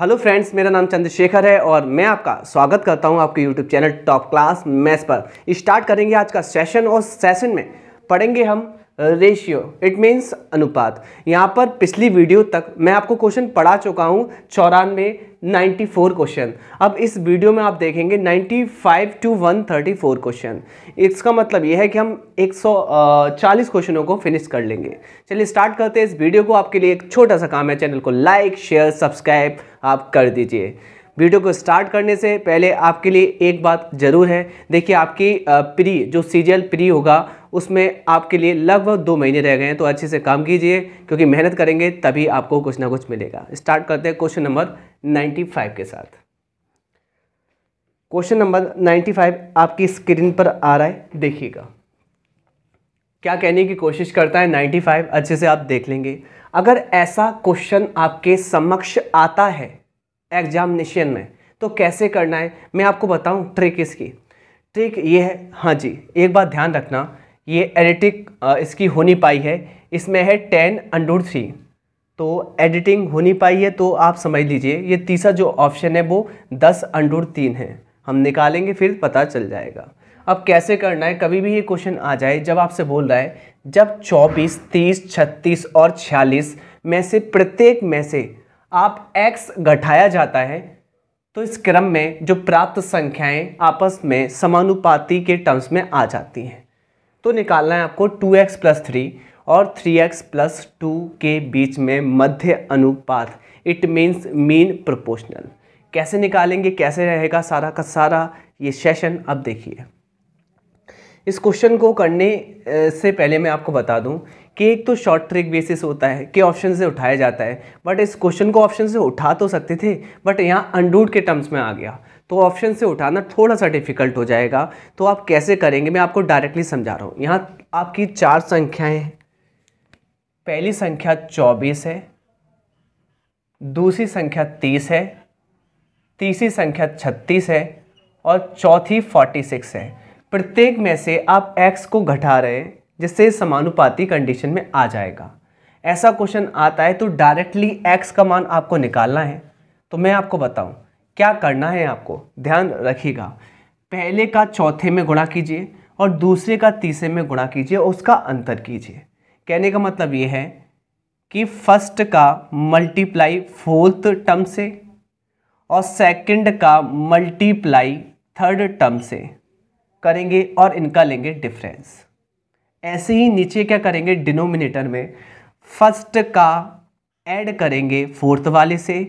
Hello friends मेरा नाम चंद्रशेखर है और मैं आपका स्वागत करता हूं आपके YouTube channel top class maths पर स्टार्ट करेंगे आज का सेशन और सेशन में पढ़ेंगे हम रेशियो इट मीन्स अनुपात यहाँ पर पिछली वीडियो तक मैं आपको क्वेश्चन पढ़ा चुका हूँ चौरानवे 94 क्वेश्चन अब इस वीडियो में आप देखेंगे 95 टू 134 क्वेश्चन इसका मतलब यह है कि हम 140 क्वेश्चनों को फिनिश कर लेंगे चलिए स्टार्ट करते हैं इस वीडियो को आपके लिए एक छोटा सा काम है चैनल को लाइक शेयर सब्सक्राइब आप कर दीजिए वीडियो को स्टार्ट करने से पहले आपके लिए एक बात ज़रूर है देखिए आपकी प्री जो सीजल प्री होगा उसमें आपके लिए लगभग दो महीने रह गए हैं तो अच्छे से काम कीजिए क्योंकि मेहनत करेंगे तभी आपको कुछ ना कुछ मिलेगा स्टार्ट करते हैं क्वेश्चन नंबर 95 के साथ क्वेश्चन नंबर 95 आपकी स्क्रीन पर आ रहा है देखिएगा क्या कहने की कोशिश करता है 95 अच्छे से आप देख लेंगे अगर ऐसा क्वेश्चन आपके समक्ष आता है एग्जामिनेशन में तो कैसे करना है मैं आपको बताऊं ट्रिक इसकी ट्रिक ये है हाँ जी एक बात ध्यान रखना ये एडिटिक इसकी होनी पाई है इसमें है टेन अंडूर थ्री तो एडिटिंग होनी पाई है तो आप समझ लीजिए ये तीसरा जो ऑप्शन है वो दस अंडूर तीन है हम निकालेंगे फिर पता चल जाएगा अब कैसे करना है कभी भी ये क्वेश्चन आ जाए जब आपसे बोल रहा है जब 24, 30, 36 और 46 में से प्रत्येक में से आप x घटाया जाता है तो इस क्रम में जो प्राप्त संख्याएं आपस में समानुपाती के टर्म्स में आ जाती हैं तो निकालना है आपको टू एक्स प्लस थ्री और थ्री एक्स प्लस टू के बीच में मध्य अनुपात इट मीन्स मीन प्रोपोर्शनल कैसे निकालेंगे कैसे रहेगा सारा का सारा ये सेशन अब देखिए इस क्वेश्चन को करने से पहले मैं आपको बता दूं कि एक तो शॉर्ट ट्रिक बेसिस होता है कि ऑप्शन से उठाया जाता है बट इस क्वेश्चन को ऑप्शन से उठा तो सकते थे बट यहाँ अनडूड के टर्म्स में आ गया तो ऑप्शन से उठाना थोड़ा सा डिफ़िकल्ट हो जाएगा तो आप कैसे करेंगे मैं आपको डायरेक्टली समझा रहा हूँ यहाँ आपकी चार संख्याएं हैं पहली संख्या चौबीस है दूसरी संख्या तीस है तीसरी संख्या छत्तीस है और चौथी फोर्टी सिक्स है प्रत्येक में से आप x को घटा रहे हैं जिससे समानुपाती कंडीशन में आ जाएगा ऐसा क्वेश्चन आता है तो डायरेक्टली x का मान आपको निकालना है तो मैं आपको बताऊं क्या करना है आपको ध्यान रखिएगा पहले का चौथे में गुणा कीजिए और दूसरे का तीसरे में गुणा कीजिए और उसका अंतर कीजिए कहने का मतलब ये है कि फर्स्ट का मल्टीप्लाई फोर्थ टर्म से और सेकंड का मल्टीप्लाई थर्ड टर्म से करेंगे और इनका लेंगे डिफरेंस ऐसे ही नीचे क्या करेंगे डिनोमिनेटर में फर्स्ट का ऐड करेंगे फोर्थ वाले से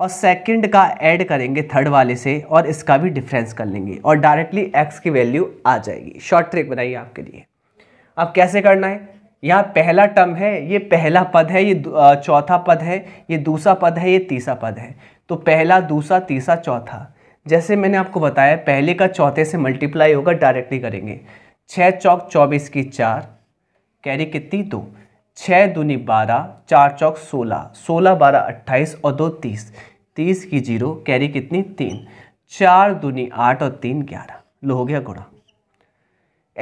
और सेकंड का ऐड करेंगे थर्ड वाले से और इसका भी डिफरेंस कर लेंगे और डायरेक्टली एक्स की वैल्यू आ जाएगी शॉर्ट ट्रिक बनाइए आपके लिए अब कैसे करना है यहाँ पहला टर्म है ये पहला पद है ये चौथा पद है ये दूसरा पद है ये तीसरा पद है तो पहला दूसरा तीसरा चौथा जैसे मैंने आपको बताया पहले का चौथे से मल्टीप्लाई होगा डायरेक्टली करेंगे छः चौक चौबीस की चार कैरी कितनी दो छः दूनी बारह चार चौक सोलह सोलह बारह अट्ठाईस और दो तीस तीस की जीरो कैरी कितनी तीन चार दूनी आठ और तीन ग्यारह लो हो गया गुणा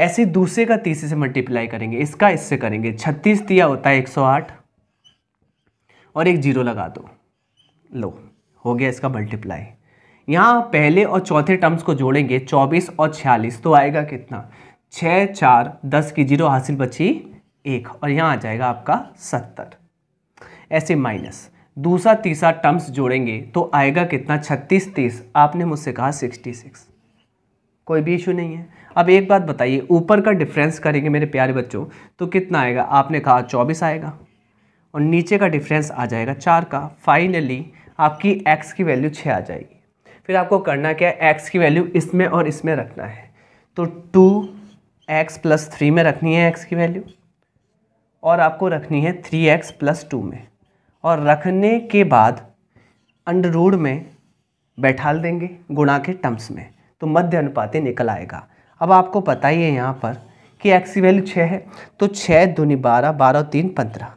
ऐसे दूसरे का तीसरे से मल्टीप्लाई करेंगे इसका इससे करेंगे छत्तीस दिया होता है एक सौ आठ और एक जीरो लगा दो लो हो गया इसका मल्टीप्लाई यहाँ पहले और चौथे टर्म्स को जोड़ेंगे चौबीस और छियालीस तो आएगा कितना छः चार दस की जीरो हासिल बची एक और यहाँ आ जाएगा आपका सत्तर ऐसे माइनस दूसरा तीसरा टर्म्स जोड़ेंगे तो आएगा कितना छत्तीस तीस आपने मुझसे कहा सिक्सटी सिक्स कोई भी इशू नहीं है अब एक बात बताइए ऊपर का डिफरेंस करेंगे मेरे प्यारे बच्चों तो कितना आएगा आपने कहा चौबीस आएगा और नीचे का डिफरेंस आ जाएगा चार का फाइनली आपकी एक्स की वैल्यू छः आ जाएगी फिर आपको करना क्या है एक्स की वैल्यू इसमें और इसमें रखना है तो टू एक्स प्लस थ्री में रखनी है एक्स की वैल्यू और आपको रखनी है थ्री एक्स प्लस टू में और रखने के बाद अंडर रूड में बैठा देंगे गुणा के टर्म्स में तो मध्य अनुपाते निकल आएगा अब आपको पता ही है यहाँ पर कि एक्स की वैल्यू छः है तो छः दूनी बारह बारह तीन पंद्रह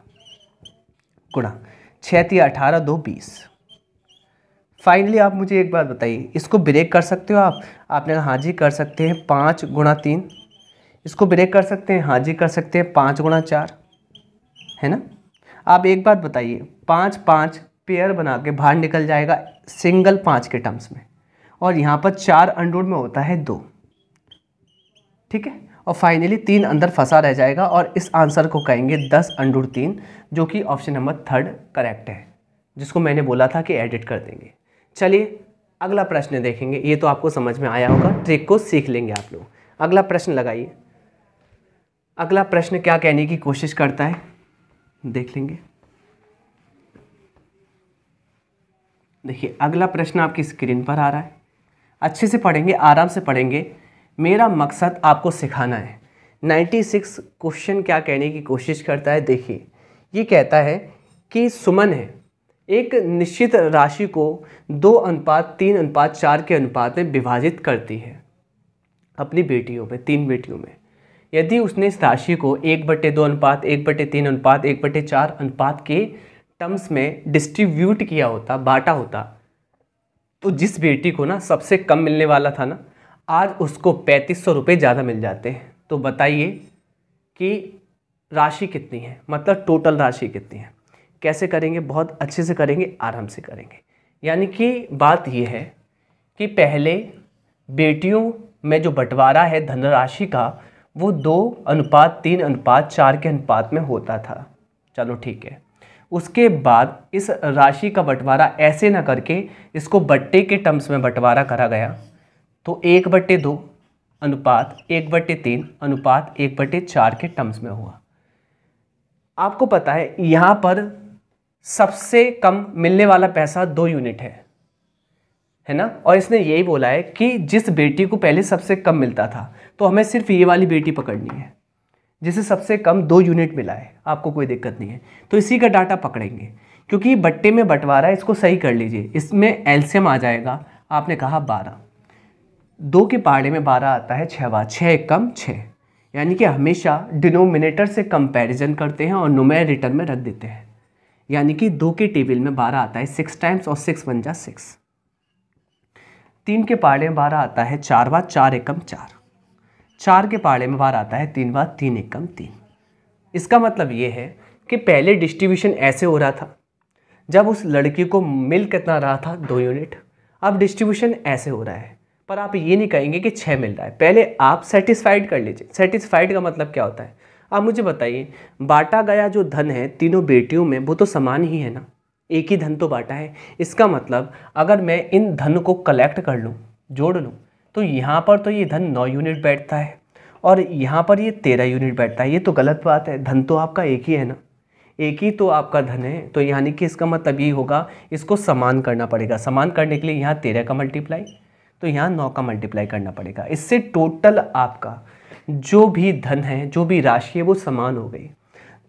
गुणा छः ती अठारह दो बीस फाइनली आप मुझे एक बात बताइए इसको ब्रेक कर सकते हो आप आपने कहा हाँ जी कर सकते हैं पाँच गुणा तीन इसको ब्रेक कर सकते हैं हाँ जी कर सकते हैं पाँच गुणा चार है ना आप एक बात बताइए पाँच पाँच पेयर बना के बाहर निकल जाएगा सिंगल पाँच के टर्म्स में और यहाँ पर चार अंडरूट में होता है दो ठीक है और फाइनली तीन अंदर फंसा रह जाएगा और इस आंसर को कहेंगे दस अंडूर तीन जो कि ऑप्शन नंबर थर्ड करेक्ट है जिसको मैंने बोला था कि एडिट कर देंगे चलिए अगला प्रश्न देखेंगे ये तो आपको समझ में आया होगा ट्रिक को सीख लेंगे आप लोग अगला प्रश्न लगाइए अगला प्रश्न क्या कहने की कोशिश करता है देख लेंगे देखिए अगला प्रश्न आपकी स्क्रीन पर आ रहा है अच्छे से पढ़ेंगे आराम से पढ़ेंगे मेरा मकसद आपको सिखाना है 96 क्वेश्चन क्या कहने की कोशिश करता है देखिए ये कहता है कि सुमन है एक निश्चित राशि को दो अनुपात तीन अनुपात चार के अनुपात में विभाजित करती है अपनी बेटियों में तीन बेटियों में यदि उसने इस राशि को एक बटे दो अनुपात एक बटे तीन अनुपात एक बटे चार अनुपात के टर्म्स में डिस्ट्रीब्यूट किया होता बांटा होता तो जिस बेटी को ना सबसे कम मिलने वाला था ना आज उसको पैंतीस सौ रुपये ज़्यादा मिल जाते हैं तो बताइए कि राशि कितनी है मतलब टोटल राशि कितनी है कैसे करेंगे बहुत अच्छे से करेंगे आराम से करेंगे यानी कि बात यह है कि पहले बेटियों में जो बंटवारा है धनराशि का वो दो अनुपात तीन अनुपात चार के अनुपात में होता था चलो ठीक है उसके बाद इस राशि का बंटवारा ऐसे ना करके इसको बट्टे के टर्म्स में बंटवारा करा गया तो एक बट्टे दो अनुपात एक बट्टे तीन अनुपात एक बट्टे चार के टर्म्स में हुआ आपको पता है यहाँ पर सबसे कम मिलने वाला पैसा दो यूनिट है है ना और इसने यही बोला है कि जिस बेटी को पहले सबसे कम मिलता था तो हमें सिर्फ ये वाली बेटी पकड़नी है जिसे सबसे कम दो यूनिट मिला है आपको कोई दिक्कत नहीं है तो इसी का डाटा पकड़ेंगे क्योंकि बट्टे में बंटवारा है इसको सही कर लीजिए इसमें एल्शियम आ जाएगा आपने कहा बारह दो के पहाड़े में बारह आता है छः बार छः कम छः यानी कि हमेशा डिनोमिनेटर से कंपैरिजन करते हैं और नुमेर रिटर्न में रख देते हैं यानी कि दो के टेबल में बारह आता है सिक्स टाइम्स और सिक्स वन जा सिक्स तीन के पहाड़े में बारह आता है चार बार चार एकम चार चार के पाड़े में बार आता है तीन बार तीन एक कम तीन इसका मतलब ये है कि पहले डिस्ट्रीब्यूशन ऐसे हो रहा था जब उस लड़की को मिल कितना रहा था दो यूनिट अब डिस्ट्रीब्यूशन ऐसे हो रहा है पर आप ये नहीं कहेंगे कि छः मिल रहा है पहले आप सेटिस्फाइड कर लीजिए सेटिस्फाइड का मतलब क्या होता है आप मुझे बताइए बांटा गया जो धन है तीनों बेटियों में वो तो समान ही है ना एक ही धन तो बांटा है इसका मतलब अगर मैं इन धन को कलेक्ट कर लूँ जोड़ लूँ तो यहाँ पर तो ये धन नौ यूनिट बैठता है और यहाँ पर ये तेरह यूनिट बैठता है ये तो गलत बात है धन तो आपका एक ही है ना एक ही तो आपका धन है तो यानी कि इसका मतलब ये होगा इसको समान करना पड़ेगा समान करने के लिए यहाँ तेरह का मल्टीप्लाई तो यहाँ नौ का मल्टीप्लाई करना पड़ेगा इससे टोटल आपका जो भी धन है जो भी राशि है वो समान हो गई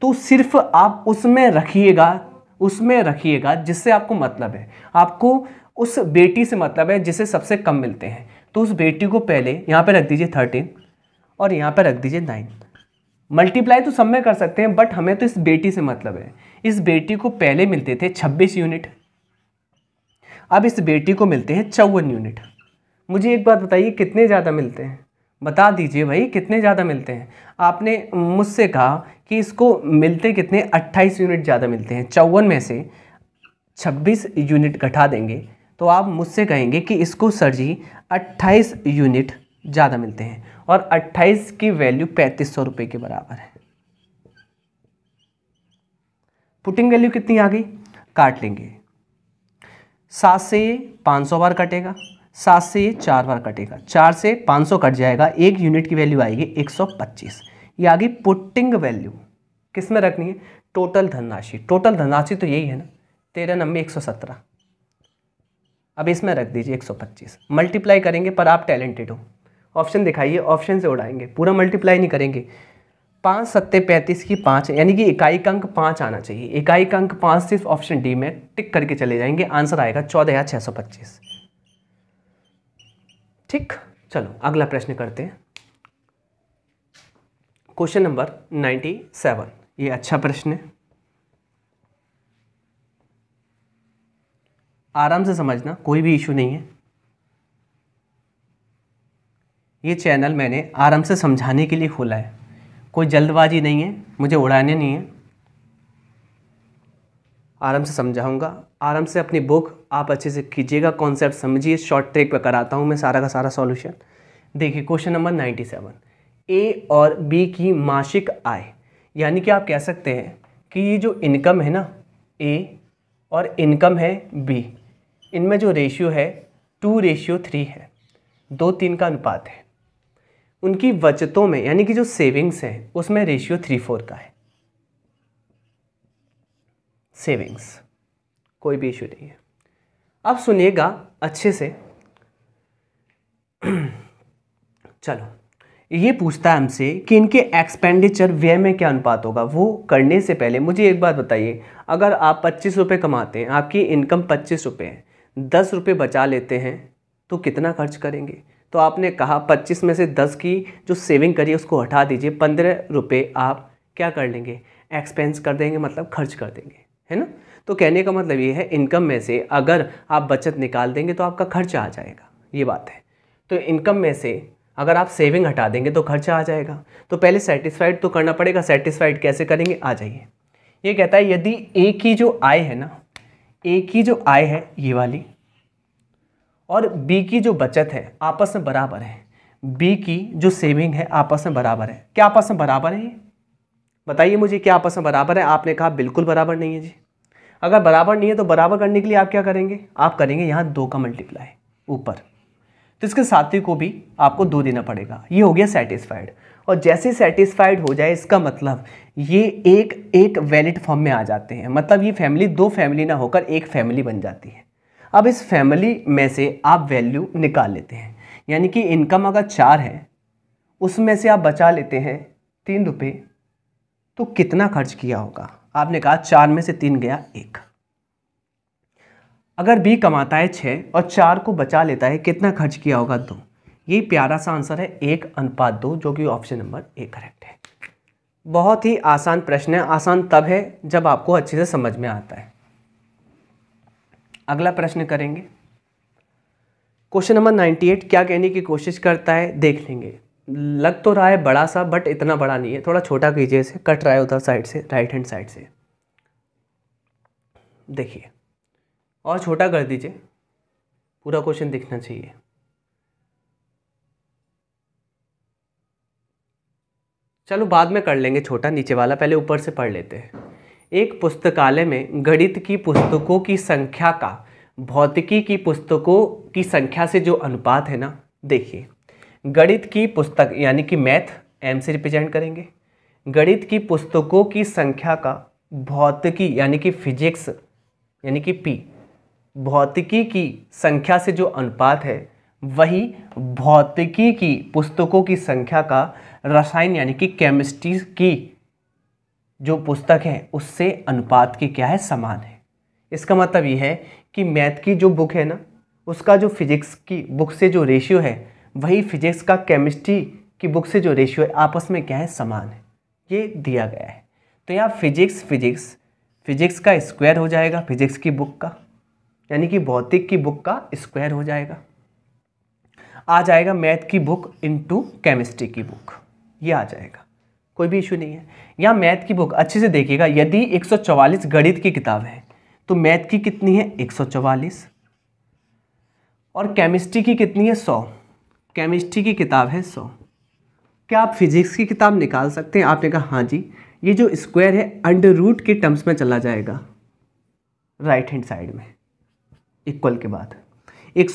तो सिर्फ आप उसमें रखिएगा उसमें रखिएगा जिससे आपको मतलब है आपको उस बेटी से मतलब है जिसे सबसे कम मिलते हैं तो उस बेटी को पहले यहाँ पे रख दीजिए थर्टीन और यहाँ पे रख दीजिए नाइन मल्टीप्लाई तो सब में कर सकते हैं बट हमें तो इस बेटी से मतलब है इस बेटी को पहले मिलते थे छब्बीस यूनिट अब इस बेटी को मिलते हैं चौवन यूनिट मुझे एक बात बताइए कितने ज़्यादा मिलते हैं बता दीजिए भाई कितने ज़्यादा मिलते हैं आपने मुझसे कहा कि इसको मिलते कितने 28 यूनिट ज़्यादा मिलते हैं चौवन में से 26 यूनिट घटा देंगे तो आप मुझसे कहेंगे कि इसको सर जी अट्ठाईस यूनिट ज़्यादा मिलते हैं और अट्ठाईस की वैल्यू पैंतीस सौ रुपये के बराबर है पुटिंग वैल्यू कितनी आ गई काट लेंगे सात से ये पाँच सौ बार कटेगा सात से ये चार बार कटेगा चार से पाँच सौ कट जाएगा एक यूनिट की वैल्यू आएगी एक सौ पच्चीस ये आ गई पुटिंग वैल्यू किस में रखनी है टोटल धनराशि टोटल धनराशि तो यही है ना तेरह नब्बे एक सौ सत्रह अब इसमें रख दीजिए 125 मल्टीप्लाई करेंगे पर आप टैलेंटेड हो ऑप्शन दिखाइए ऑप्शन से उड़ाएंगे पूरा मल्टीप्लाई नहीं करेंगे पाँच सत्ते पैंतीस की पाँच यानी कि इकाई का अंक पाँच आना चाहिए इकाई का अंक पाँच सिर्फ ऑप्शन डी में टिक करके चले जाएंगे आंसर आएगा चौदह या छः सौ पच्चीस ठीक चलो अगला प्रश्न करते हैं क्वेश्चन नंबर नाइन्टी सेवन ये अच्छा प्रश्न है आराम से समझना कोई भी इशू नहीं है ये चैनल मैंने आराम से समझाने के लिए खोला है कोई जल्दबाजी नहीं है मुझे उड़ाने नहीं है आराम से समझाऊंगा आराम से अपनी बुक आप अच्छे से कीजिएगा कॉन्सेप्ट समझिए शॉर्ट ट्रेक पर कराता हूँ मैं सारा का सारा सॉल्यूशन देखिए question number ninety seven A और बी की मासिक आय यानी कि आप कह सकते हैं कि ये जो इनकम है ना ए और इनकम है बी इनमें जो रेशियो है टू रेशियो थ्री है दो तीन का अनुपात है उनकी बचतों में यानी कि जो सेविंग्स हैं उसमें रेशियो थ्री फोर का है सेविंग्स कोई भी इशू नहीं है अब सुनिएगा अच्छे से चलो ये पूछता है हमसे कि इनके एक्सपेंडिचर व्यय में क्या अनुपात होगा वो करने से पहले मुझे एक बात बताइए अगर आप पच्चीस रुपये कमाते हैं आपकी इनकम पच्चीस रुपये है दस रुपये बचा लेते हैं तो कितना खर्च करेंगे तो आपने कहा पच्चीस में से दस की जो सेविंग करी उसको हटा दीजिए पंद्रह रुपये आप क्या कर लेंगे एक्सपेंस कर देंगे मतलब खर्च कर देंगे है ना तो कहने का मतलब ये है इनकम में से अगर आप बचत निकाल देंगे तो आपका खर्चा आ जाएगा ये बात है तो इनकम में से अगर आप सेविंग हटा देंगे तो खर्चा आ जाएगा तो पहले सेटिस्फाइड तो करना पड़ेगा सेटिस्फाइड कैसे करेंगे आ जाइए ये कहता है यदि एक ही जो आय है ना ए की जो आय है ये वाली और बी की जो बचत है आपस में बराबर है बी की जो सेविंग है आपस में बराबर है क्या आपस में बराबर है ये बताइए मुझे क्या आपस में बराबर है आपने कहा बिल्कुल बराबर नहीं है जी अगर बराबर नहीं है तो बराबर करने के लिए आप क्या करेंगे आप करेंगे यहाँ दो का मल्टीप्लाई ऊपर तो इसके साथी को भी आपको दो देना पड़ेगा ये हो गया सेटिस्फाइड और जैसे सेटिस्फाइड हो जाए इसका मतलब ये एक एक वैलिड फॉर्म में आ जाते हैं मतलब ये फैमिली दो फैमिली ना होकर एक फैमिली बन जाती है अब इस फैमिली में से आप वैल्यू निकाल लेते हैं यानी कि इनकम अगर चार है उसमें से आप बचा लेते हैं तीन रुपये तो कितना खर्च किया होगा आपने कहा चार में से तीन गया एक अगर बी कमाता है छः और चार को बचा लेता है कितना खर्च किया होगा दो ये प्यारा सा आंसर है एक अनुपात दो जो कि ऑप्शन नंबर ए करेक्ट है बहुत ही आसान प्रश्न है आसान तब है जब आपको अच्छे से समझ में आता है अगला प्रश्न करेंगे क्वेश्चन नंबर नाइन्टी एट क्या कहने की कोशिश करता है देख लेंगे लग तो रहा है बड़ा सा बट इतना बड़ा नहीं है थोड़ा छोटा कीजिए इसे कट रहा है उधर साइड से राइट हैंड साइड से देखिए और छोटा कर दीजिए पूरा क्वेश्चन दिखना चाहिए चलो बाद में कर लेंगे छोटा नीचे वाला पहले ऊपर से पढ़ लेते हैं एक पुस्तकालय में गणित की पुस्तकों की संख्या का भौतिकी की पुस्तकों की संख्या से जो अनुपात है ना देखिए गणित की पुस्तक यानी कि मैथ एम से रिप्रेजेंट करेंगे गणित की पुस्तकों की संख्या का भौतिकी यानी कि फिजिक्स यानी कि पी भौतिकी की संख्या से जो अनुपात है वही भौतिकी की पुस्तकों की संख्या का रसायन यानी कि केमिस्ट्री की जो पुस्तक है उससे अनुपात की क्या है समान है इसका मतलब ये है कि मैथ की जो बुक है ना उसका जो फिजिक्स की बुक से जो रेशियो है वही फिजिक्स का केमिस्ट्री की बुक से जो रेशियो है आपस में क्या है समान है ये दिया गया है तो यहाँ फिजिक्स फिजिक्स फिजिक्स का स्क्वायर हो जाएगा फिजिक्स की बुक का यानी कि भौतिक की बुक का स्क्वायर हो जाएगा आ जाएगा मैथ की बुक इनटू केमिस्ट्री की बुक ये आ जाएगा कोई भी इशू नहीं है या मैथ की बुक अच्छे से देखिएगा यदि 144 गणित की किताब है तो मैथ की कितनी है 144 और केमिस्ट्री की कितनी है 100 केमिस्ट्री की किताब है 100 क्या आप फिजिक्स की किताब निकाल सकते हैं आपने कहा हाँ जी ये जो स्क्वायर है अंडर रूट के टर्म्स में चला जाएगा राइट हैंड साइड में इक्वल के बाद एक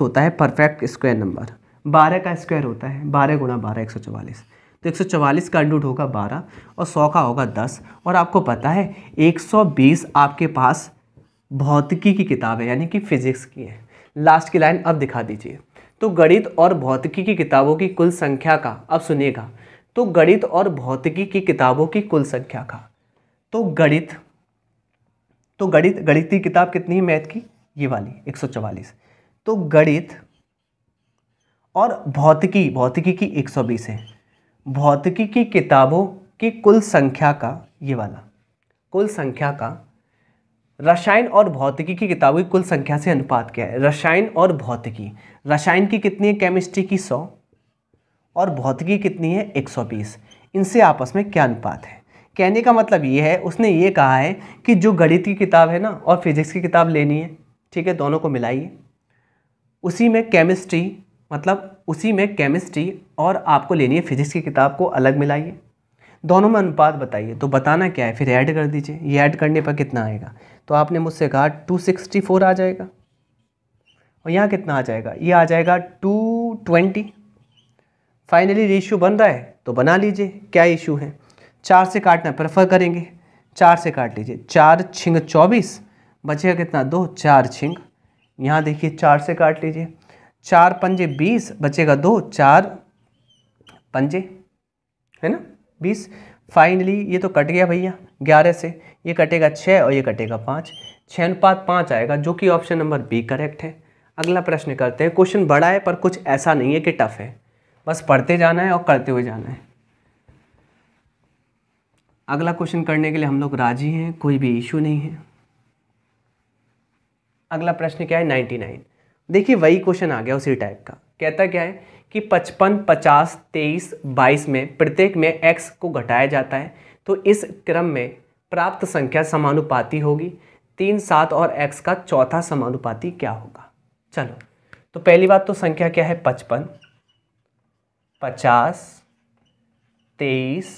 होता है परफेक्ट स्क्वायर नंबर 12 का स्क्वायर होता है 12 गुणा बारह एक तो 144 का अंडूट होगा 12 और 100 का होगा 10 और आपको पता है 120 आपके पास भौतिकी की किताब है यानी कि फिजिक्स की है लास्ट की लाइन अब दिखा दीजिए तो गणित और भौतिकी की किताबों की कुल संख्या का अब सुनिएगा तो गणित और भौतिकी की किताबों की कुल संख्या का तो गणित तो गणित गणित की किताब कितनी है मैथ की ये वाली 144 तो गणित और भौतिकी भौतिकी की 120 है भौतिकी की किताबों की कुल संख्या का ये वाला कुल संख्या का रसायन और भौतिकी की किताबों की कुल संख्या से अनुपात क्या है रसायन और भौतिकी रसायन की कितनी है केमिस्ट्री की 100 और भौतिकी कितनी है 120 इनसे आपस में क्या अनुपात है कहने का मतलब ये है उसने ये कहा है कि जो गणित की किताब है ना और फिजिक्स की किताब लेनी है ठीक है दोनों को मिलाइए उसी में केमिस्ट्री मतलब उसी में केमिस्ट्री और आपको लेनी है फिजिक्स की किताब को अलग मिलाइए दोनों में अनुपात बताइए तो बताना क्या है फिर ऐड कर दीजिए ये ऐड करने पर कितना आएगा तो आपने मुझसे कहा टू सिक्सटी फोर आ जाएगा और यहाँ कितना आ जाएगा ये आ जाएगा टू ट्वेंटी फाइनली रेशियो बन रहा है तो बना लीजिए क्या इशू है चार से काटना प्रेफर करेंगे चार से काट लीजिए चार छिंग चौबीस बचेगा कितना दो चार छिंग यहाँ देखिए चार से काट लीजिए चार पंजे बीस बचेगा दो चार पंजे है ना बीस फाइनली ये तो कट गया भैया ग्यारह से ये कटेगा छः और ये कटेगा पाँच छः अनुपात पाँच आएगा जो कि ऑप्शन नंबर बी करेक्ट है अगला प्रश्न करते हैं क्वेश्चन बड़ा है पर कुछ ऐसा नहीं है कि टफ है बस पढ़ते जाना है और करते हुए जाना है अगला क्वेश्चन करने के लिए हम लोग राजी हैं कोई भी इशू नहीं है अगला प्रश्न क्या है नाइन्टी नाइन देखिए वही क्वेश्चन आ गया उसी टाइप का कहता क्या है कि पचपन पचास तेईस बाईस में प्रत्येक में एक्स को घटाया जाता है तो इस क्रम में प्राप्त संख्या समानुपाती होगी तीन सात और एक्स का चौथा समानुपाती क्या होगा चलो तो पहली बात तो संख्या क्या है पचपन पचास तेईस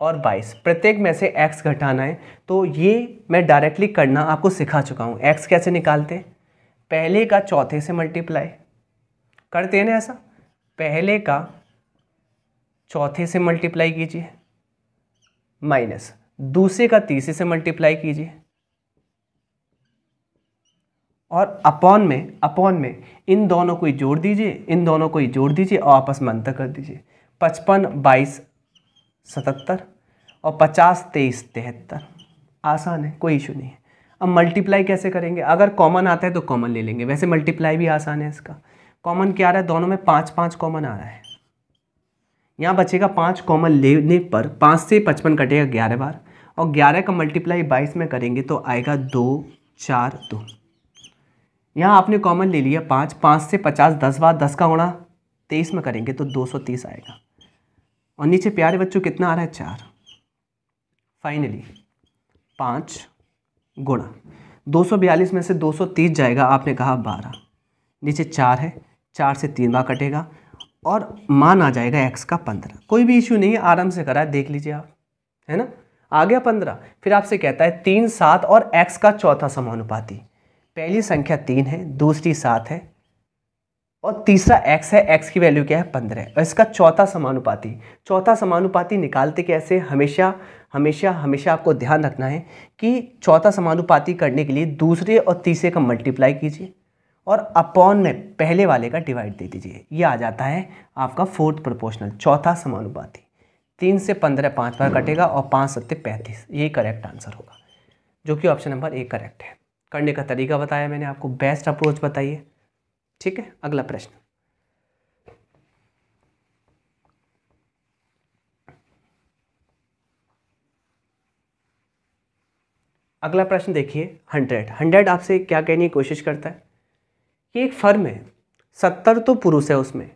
और 22 प्रत्येक में से x घटाना है तो ये मैं डायरेक्टली करना आपको सिखा चुका हूँ x कैसे निकालते हैं पहले का चौथे से मल्टीप्लाई करते हैं ना ऐसा पहले का चौथे से मल्टीप्लाई कीजिए माइनस दूसरे का तीसरे से मल्टीप्लाई कीजिए और अपॉन में अपॉन में इन दोनों को ही जोड़ दीजिए इन दोनों को ही जोड़ दीजिए और आपस में अंतर कर दीजिए पचपन बाईस सतहत्तर और पचास तेईस तिहत्तर आसान है कोई इशू नहीं है अब मल्टीप्लाई कैसे करेंगे अगर कॉमन आता है तो कॉमन ले लेंगे वैसे मल्टीप्लाई भी आसान है इसका कॉमन क्या आ रहा है दोनों में पाँच पाँच कॉमन आ रहा है यहाँ बचेगा पाँच कॉमन लेने पर पाँच से पचपन कटेगा ग्यारह बार और ग्यारह का मल्टीप्लाई बाईस में करेंगे तो आएगा दो चार दो यहाँ आपने कॉमन ले लिया पाँच पाँच से पचास दस बार दस का होना तेईस में करेंगे तो दो सौ तीस आएगा और नीचे प्यारे बच्चों कितना आ रहा है चार फाइनली पाँच गुणा 242 में से 230 जाएगा आपने कहा 12 नीचे चार है चार से तीन बार कटेगा और मान आ जाएगा एक्स का पंद्रह कोई भी इश्यू नहीं है आराम से करा है देख लीजिए आप है ना आ गया पंद्रह फिर आपसे कहता है तीन सात और एक्स का चौथा समानुपाती पहली संख्या तीन है दूसरी सात है और तीसरा x है x की वैल्यू क्या है पंद्रह और इसका चौथा समानुपाती चौथा समानुपाती निकालते कैसे हमेशा हमेशा हमेशा आपको ध्यान रखना है कि चौथा समानुपाती करने के लिए दूसरे और तीसरे का मल्टीप्लाई कीजिए और अपॉन में पहले वाले का डिवाइड दे दीजिए ये आ जाता है आपका फोर्थ प्रोपोर्शनल चौथा समानुपाती तीन से पंद्रह पाँच बार कटेगा और पाँच सत्य पैंतीस ये करेक्ट आंसर होगा जो कि ऑप्शन नंबर एक करेक्ट है करने का तरीका बताया मैंने आपको बेस्ट अप्रोच बताइए ठीक है अगला प्रश्न अगला प्रश्न देखिए हंड्रेड हंड्रेड आपसे क्या कहने की कोशिश करता है कि एक फर्म है सत्तर तो पुरुष है उसमें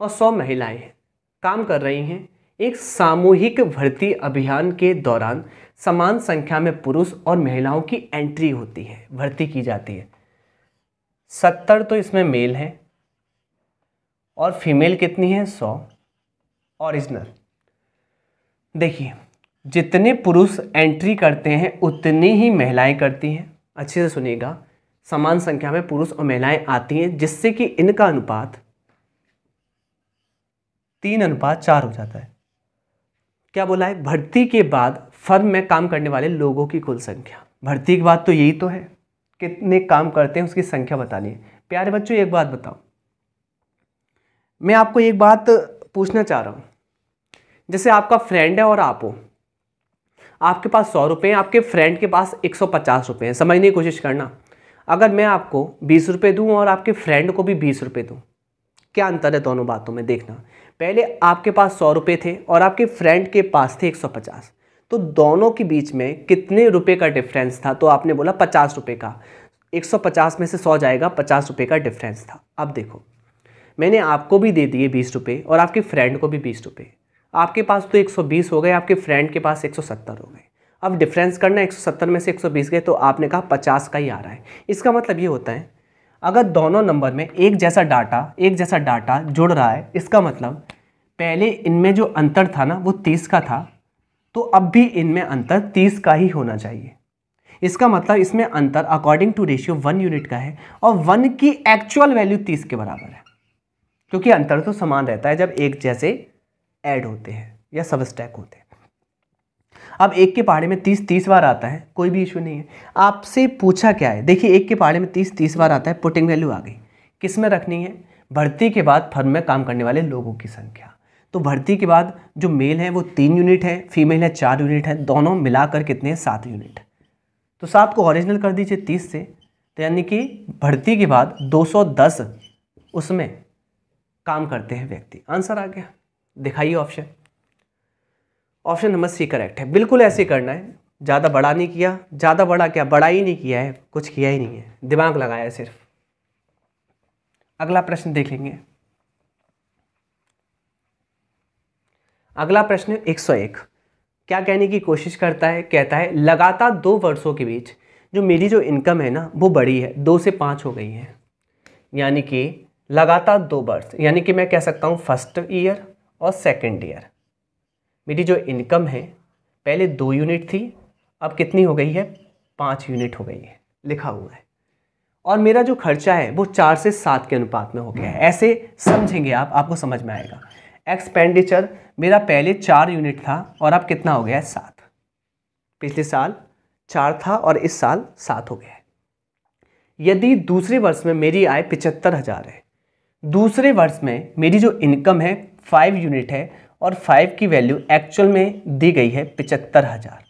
और सौ महिलाएं हैं काम कर रही हैं एक सामूहिक भर्ती अभियान के दौरान समान संख्या में पुरुष और महिलाओं की एंट्री होती है भर्ती की जाती है सत्तर तो इसमें मेल हैं और फीमेल कितनी है सौ ओरिजिनल देखिए जितने पुरुष एंट्री करते हैं उतनी ही महिलाएं करती हैं अच्छे से सुनिएगा समान संख्या में पुरुष और महिलाएं आती हैं जिससे कि इनका अनुपात तीन अनुपात चार हो जाता है क्या बोला है भर्ती के बाद फर्म में काम करने वाले लोगों की कुल संख्या भर्ती के बाद तो यही तो है कितने काम करते हैं उसकी संख्या बतानी है प्यारे बच्चों एक बात बताओ मैं आपको एक बात पूछना चाह रहा हूँ जैसे आपका फ्रेंड है और आप हो आपके पास सौ रुपये हैं आपके फ्रेंड के पास एक सौ पचास रुपये हैं समझने की कोशिश करना अगर मैं आपको बीस रुपये दूँ और आपके फ्रेंड को भी बीस रुपये दूँ क्या अंतर है दोनों बातों में देखना पहले आपके पास सौ रुपये थे और आपके फ्रेंड के पास थे एक सौ पचास तो दोनों के बीच में कितने रुपए का डिफरेंस था तो आपने बोला पचास रुपये का 150 में से 100 जाएगा पचास रुपये का डिफरेंस था अब देखो मैंने आपको भी दे दिए बीस रुपये और आपके फ्रेंड को भी बीस रुपये आपके पास तो 120 हो गए आपके फ्रेंड के पास 170 हो गए अब डिफरेंस करना 170 में से 120 गए तो आपने कहा पचास का ही आ रहा है इसका मतलब ये होता है अगर दोनों नंबर में एक जैसा डाटा एक जैसा डाटा जुड़ रहा है इसका मतलब पहले इनमें जो अंतर था ना वो 30 का था तो अब भी इनमें अंतर तीस का ही होना चाहिए इसका मतलब इसमें अंतर according to ratio one unit का है और वन की एक्चुअल वैल्यू तीस के बराबर है क्योंकि अंतर तो समान रहता है जब एक जैसे ऐड होते हैं या सबस्टैक होते हैं अब एक के पहाड़े में तीस तीस बार आता है कोई भी इशू नहीं है आपसे पूछा क्या है देखिए एक के पहाड़े में तीस तीस बार आता है पुटिंग वैल्यू आ गई किस में रखनी है भर्ती के बाद फर्म में काम करने वाले लोगों की संख्या तो भर्ती के बाद जो मेल है वो तीन यूनिट है फीमेल है चार यूनिट है दोनों मिलाकर कितने सात यूनिट तो सात को ओरिजिनल कर दीजिए तीस से तो यानी कि भर्ती के बाद 210 उसमें काम करते हैं व्यक्ति आंसर आ गया दिखाइए option option number C correct है बिल्कुल ऐसे करना है ज़्यादा बड़ा नहीं किया ज़्यादा बड़ा क्या बड़ा ही नहीं किया है कुछ किया ही नहीं है दिमाग लगाया है सिर्फ अगला प्रश्न देखेंगे अगला प्रश्न 101 क्या कहने की कोशिश करता है कहता है लगातार दो वर्षों के बीच जो मेरी जो इनकम है ना वो बढ़ी है दो से पाँच हो गई है यानी कि लगातार दो वर्ष यानी कि मैं कह सकता हूँ फर्स्ट ईयर और सेकंड ईयर मेरी जो इनकम है पहले दो यूनिट थी अब कितनी हो गई है पाँच यूनिट हो गई है लिखा हुआ है और मेरा जो खर्चा है वो चार से सात के अनुपात में हो गया है ऐसे समझेंगे आप आपको समझ में आएगा एक्सपेंडिचर मेरा पहले चार यूनिट था और अब कितना हो गया है सात पिछले साल चार था और इस साल सात हो गया है यदि दूसरे वर्ष में मेरी आय पिचहत्तर हज़ार है दूसरे वर्ष में मेरी जो इनकम है फाइव यूनिट है और फाइव की वैल्यू एक्चुअल में दी गई है पिचहत्तर हज़ार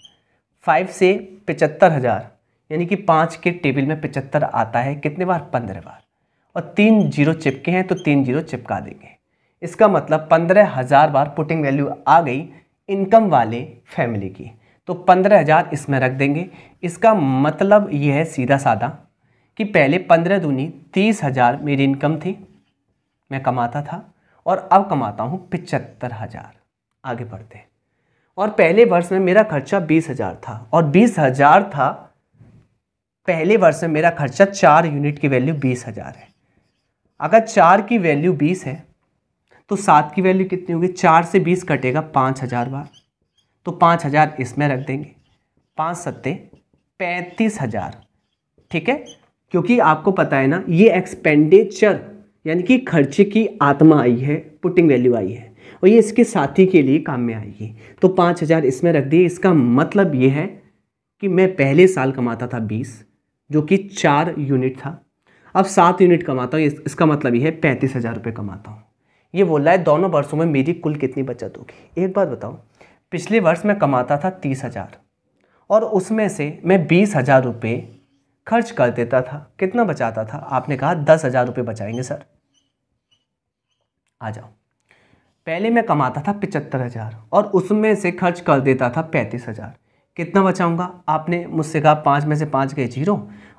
फाइव से पिचहत्तर हज़ार यानी कि पाँच के टेबल में पिचहत्तर आता है कितने बार पंद्रह बार और तीन जीरो चिपके हैं तो तीन जीरो चिपका देंगे इसका मतलब पंद्रह हज़ार बार पुटिंग वैल्यू आ गई इनकम वाले फैमिली की तो पंद्रह हज़ार इसमें रख देंगे इसका मतलब यह है सीधा साधा कि पहले पंद्रह दूनी तीस हज़ार मेरी इनकम थी मैं कमाता था और अब कमाता हूँ पिचहत्तर हज़ार आगे बढ़ते हैं और पहले वर्ष में मेरा खर्चा बीस हज़ार था और बीस हज़ार था पहले वर्ष में मेरा खर्चा चार यूनिट की वैल्यू बीस हज़ार है अगर चार की वैल्यू बीस है तो सात की वैल्यू कितनी होगी चार से बीस कटेगा पाँच हज़ार बार तो पाँच हज़ार इसमें रख देंगे पाँच सत्ते पैंतीस हज़ार ठीक है क्योंकि आपको पता है ना ये एक्सपेंडिचर यानी कि खर्चे की आत्मा आई है पुटिंग वैल्यू आई है और ये इसके साथी के लिए काम में आएगी तो पाँच हज़ार इसमें रख दिए इसका मतलब ये है कि मैं पहले साल कमाता था बीस जो कि चार यूनिट था अब सात यूनिट कमाता हूँ इसका मतलब ये है पैंतीस हज़ार रुपये कमाता हूँ ये बोल रहा है दोनों वर्षों में मेरी कुल कितनी बचत होगी एक बात बताओ पिछले वर्ष मैं कमाता था तीस हज़ार और उसमें से मैं बीस हज़ार रुपये खर्च कर देता था कितना बचाता था आपने कहा दस हज़ार रुपये बचाएंगे सर आ जाओ पहले मैं कमाता था पचहत्तर हज़ार और उसमें से खर्च कर देता था पैंतीस हज़ार कितना बचाऊंगा आपने मुझसे कहा पाँच में से पाँच गए जीरो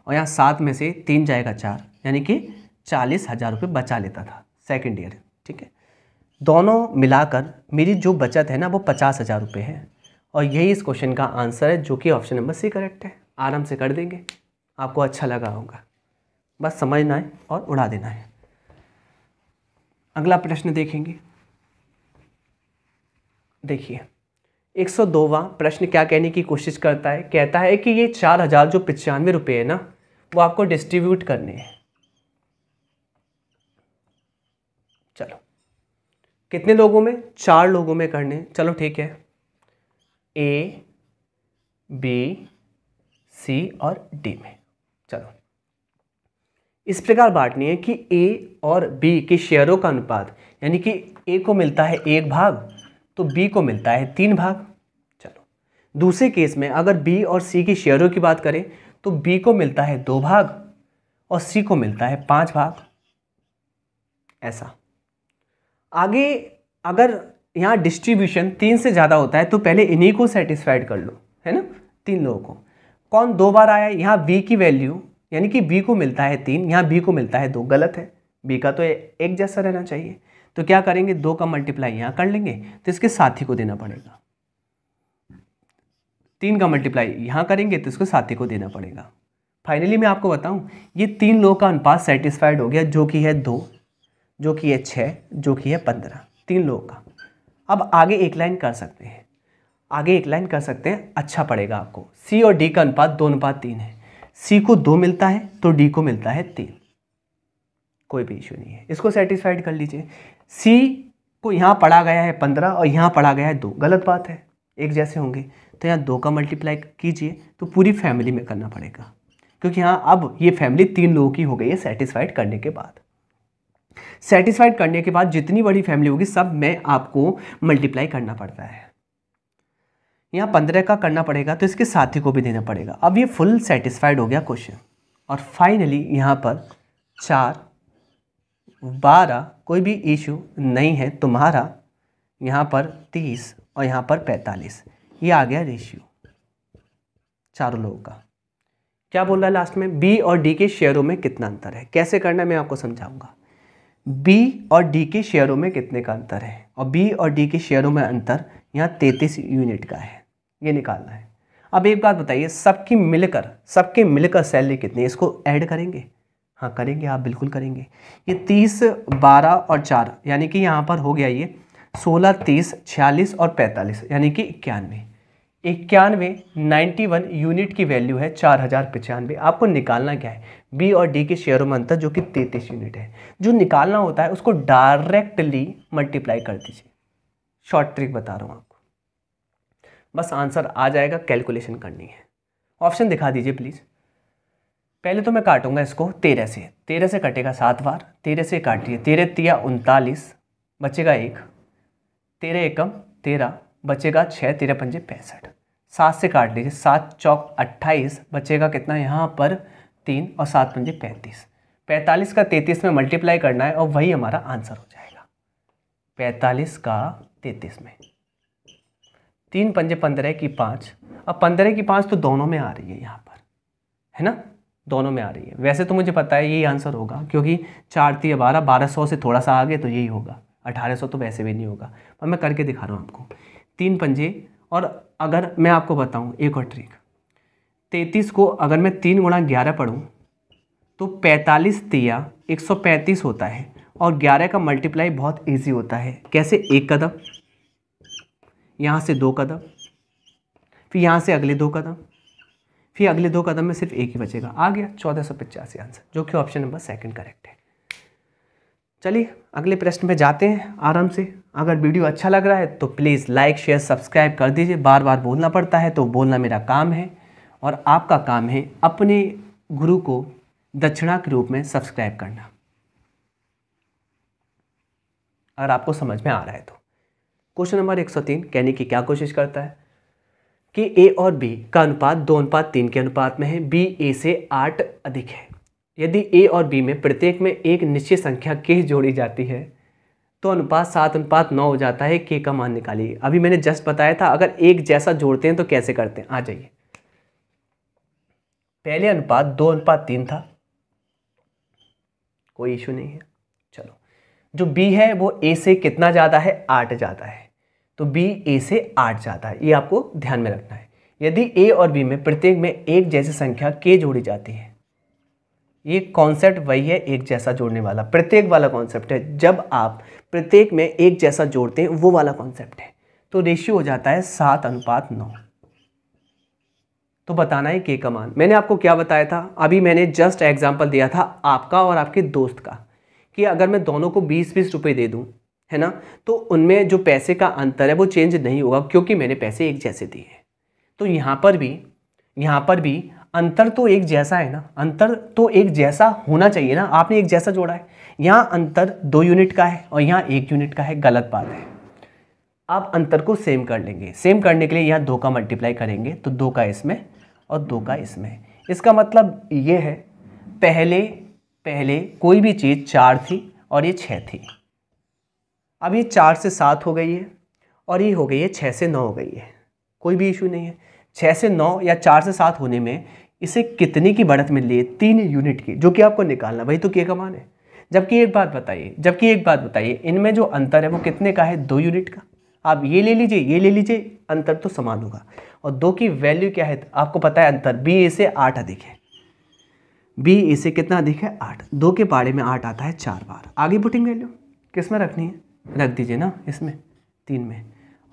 और यहाँ सात में से तीन जाएगा चार यानी कि चालीस हज़ार रुपये बचा लेता था सेकेंड ईयर ठीक है दोनों मिलाकर मेरी जो बचत है ना वो पचास हज़ार रुपये है और यही इस क्वेश्चन का आंसर है जो कि ऑप्शन नंबर सी करेक्ट है आराम से कर देंगे आपको अच्छा लगा होगा बस समझना है और उड़ा देना है अगला प्रश्न देखेंगे देखिए 102वां प्रश्न क्या कहने की कोशिश करता है कहता है कि ये चार हज़ार जो पचानवे रुपये है ना वो आपको डिस्ट्रीब्यूट करने हैं चलो कितने लोगों में चार लोगों में करने चलो ठीक है ए बी सी और डी में चलो इस प्रकार बांटनी है कि ए और बी के शेयरों का अनुपात यानी कि ए को मिलता है एक भाग तो बी को मिलता है तीन भाग चलो दूसरे केस में अगर बी और सी के शेयरों की बात करें तो बी को मिलता है दो भाग और सी को मिलता है पाँच भाग ऐसा आगे अगर यहाँ डिस्ट्रीब्यूशन तीन से ज़्यादा होता है तो पहले इन्हीं को सेटिस्फाइड कर लो है ना तीन लोगों को कौन दो बार आया यहाँ बी की वैल्यू यानी कि बी को मिलता है तीन यहाँ बी को मिलता है दो गलत है बी का तो एक जैसा रहना चाहिए तो क्या करेंगे दो का मल्टीप्लाई यहाँ कर लेंगे तो इसके साथी को देना पड़ेगा तीन का मल्टीप्लाई यहाँ करेंगे तो इसको साथी को देना पड़ेगा फाइनली मैं आपको बताऊँ ये तीन लोगों का अनुपात सेटिस्फाइड हो गया जो कि है दो जो कि है छः जो कि है पंद्रह तीन लोगों का अब आगे एक लाइन कर सकते हैं आगे एक लाइन कर सकते हैं अच्छा पड़ेगा आपको सी और डी का अनुपात दो अनुपात तीन है सी को दो मिलता है तो डी को मिलता है तीन कोई भी इशू नहीं है इसको सेटिस्फाइड कर लीजिए सी को यहाँ पढ़ा गया है पंद्रह और यहाँ पढ़ा गया है दो गलत बात है एक जैसे होंगे तो यहाँ दो का मल्टीप्लाई कीजिए तो पूरी फैमिली में करना पड़ेगा क्योंकि यहाँ अब ये फैमिली तीन लोगों की हो गई है सेटिस्फाइड करने के बाद सेटिस्फाइड करने के बाद जितनी बड़ी फैमिली होगी सब में आपको मल्टीप्लाई करना पड़ता है यहाँ पंद्रह का करना पड़ेगा तो इसके साथी को भी देना पड़ेगा अब ये फुल सेटिस्फाइड हो गया क्वेश्चन और फाइनली यहाँ पर चार बारह कोई भी इशू नहीं है तुम्हारा यहाँ पर तीस और यहाँ पर पैंतालीस ये आ गया रेशियो चारों लोगों का क्या बोल रहा है लास्ट में बी और डी के शेयरों में कितना अंतर है कैसे करना है मैं आपको समझाऊंगा बी और डी के शेयरों में कितने का अंतर है और बी और डी के शेयरों में अंतर यहाँ तैतीस यूनिट का है ये निकालना है अब एक बात बताइए सबकी मिलकर सबके मिलकर सैलरी कितनी है इसको ऐड करेंगे हाँ करेंगे आप बिल्कुल करेंगे ये तीस बारह और चार यानी कि यहाँ पर हो गया ये सोलह तीस छियालीस और पैंतालीस यानी कि इक्यानवे इक्यानवे नाइन्टी वन यूनिट की वैल्यू है चार हज़ार पचानवे आपको निकालना क्या है बी और डी के शेयरों में अंतर जो कि तैतीस यूनिट है जो निकालना होता है उसको डायरेक्टली मल्टीप्लाई कर दीजिए शॉर्ट ट्रिक बता रहा हूँ आपको बस आंसर आ जाएगा कैलकुलेशन करनी है ऑप्शन दिखा दीजिए प्लीज़ पहले तो मैं काटूंगा इसको तेरह से तेरह से कटेगा सात बार तेरह से काटिए तेरह तिया उनतालीस बचेगा एक तेरह एकम तेरह बचेगा छः तेरह पंजे पैंसठ सात से काट लीजिए सात चौक अट्ठाईस बचेगा कितना यहाँ पर तीन और सात पंजे पैंतीस पैंतालीस का तैंतीस में मल्टीप्लाई करना है और वही हमारा आंसर हो जाएगा पैंतालीस का तैंतीस में तीन पंजे पंद्रह की पाँच अब पंद्रह की पाँच तो दोनों में आ रही है यहाँ पर है ना दोनों में आ रही है वैसे तो मुझे पता है यही आंसर होगा क्योंकि चार तीन बारह बारह सौ से थोड़ा सा आगे तो यही होगा अठारह सौ तो वैसे भी नहीं होगा पर मैं करके दिखा रहा हूँ आपको तीन पंजे और अगर मैं आपको बताऊं एक और ट्रिक तैंतीस को अगर मैं तीन गुणा ग्यारह पढ़ूँ तो पैंतालीस तिया एक सौ पैंतीस होता है और ग्यारह का मल्टीप्लाई बहुत इजी होता है कैसे एक कदम यहाँ से दो कदम फिर यहाँ से अगले दो कदम फिर अगले दो कदम में सिर्फ एक ही बचेगा आ गया चौदह सौ पचासी आंसर जो कि ऑप्शन नंबर सेकंड करेक्ट है चलिए अगले प्रश्न पे जाते हैं आराम से अगर वीडियो अच्छा लग रहा है तो प्लीज़ लाइक शेयर सब्सक्राइब कर दीजिए बार बार बोलना पड़ता है तो बोलना मेरा काम है और आपका काम है अपने गुरु को दक्षिणा के रूप में सब्सक्राइब करना अगर आपको समझ में आ रहा है तो क्वेश्चन नंबर 103 कहने की क्या कोशिश करता है कि ए और बी का अनुपात दो अनुपात तीन के अनुपात में है बी ए से आठ अधिक है यदि ए और बी में प्रत्येक में एक निश्चित संख्या के जोड़ी जाती है तो अनुपात सात अनुपात नौ हो जाता है के का मान निकालिए अभी मैंने जस्ट बताया था अगर एक जैसा जोड़ते हैं तो कैसे करते हैं आ जाइए पहले अनुपात दो अनुपात तीन था कोई इशू नहीं है चलो जो बी है वो ए से कितना ज़्यादा है आठ ज़्यादा है तो बी ए से आठ ज़्यादा है ये आपको ध्यान में रखना है यदि ए और बी में प्रत्येक में एक जैसी संख्या के जोड़ी जाती है ये कॉन्सेप्ट वही है एक जैसा जोड़ने वाला प्रत्येक वाला कॉन्सेप्ट है जब आप प्रत्येक में एक जैसा जोड़ते हैं वो वाला कॉन्सेप्ट है तो रेशियो हो जाता है सात अनुपात नौ तो बताना है के कमान मैंने आपको क्या बताया था अभी मैंने जस्ट एग्जाम्पल दिया था आपका और आपके दोस्त का कि अगर मैं दोनों को बीस बीस रुपये दे दूँ है ना तो उनमें जो पैसे का अंतर है वो चेंज नहीं होगा क्योंकि मैंने पैसे एक जैसे दिए हैं तो यहाँ पर भी यहाँ पर भी अंतर तो एक जैसा है ना अंतर तो एक जैसा होना चाहिए ना आपने एक जैसा जोड़ा है यहाँ अंतर दो यूनिट का है और यहाँ एक यूनिट का है गलत बात है आप अंतर को सेम कर लेंगे सेम करने के लिए यहाँ दो का मल्टीप्लाई करेंगे तो दो का इसमें और दो का इसमें इसका मतलब ये है पहले पहले कोई भी चीज़ चार थी और ये छः थी अब ये चार से सात हो गई है और ये हो गई है छः से नौ हो गई है कोई भी इशू नहीं है छः से नौ या चार से सात होने में इसे कितने की बढ़त मिल रही है तीन यूनिट की जो कि आपको निकालना वही तो के कमान है जबकि एक बात बताइए जबकि एक बात बताइए इनमें जो अंतर है वो कितने का है दो यूनिट का आप ये ले लीजिए ये ले लीजिए अंतर तो समान होगा और दो की वैल्यू क्या है आपको पता है अंतर बी ए से आठ अधिक है बी ए से कितना अधिक है आठ दो के पाड़े में आठ आता है चार बार आगे पुटिंग वैल्यू किस में रखनी है रख दीजिए ना इसमें तीन में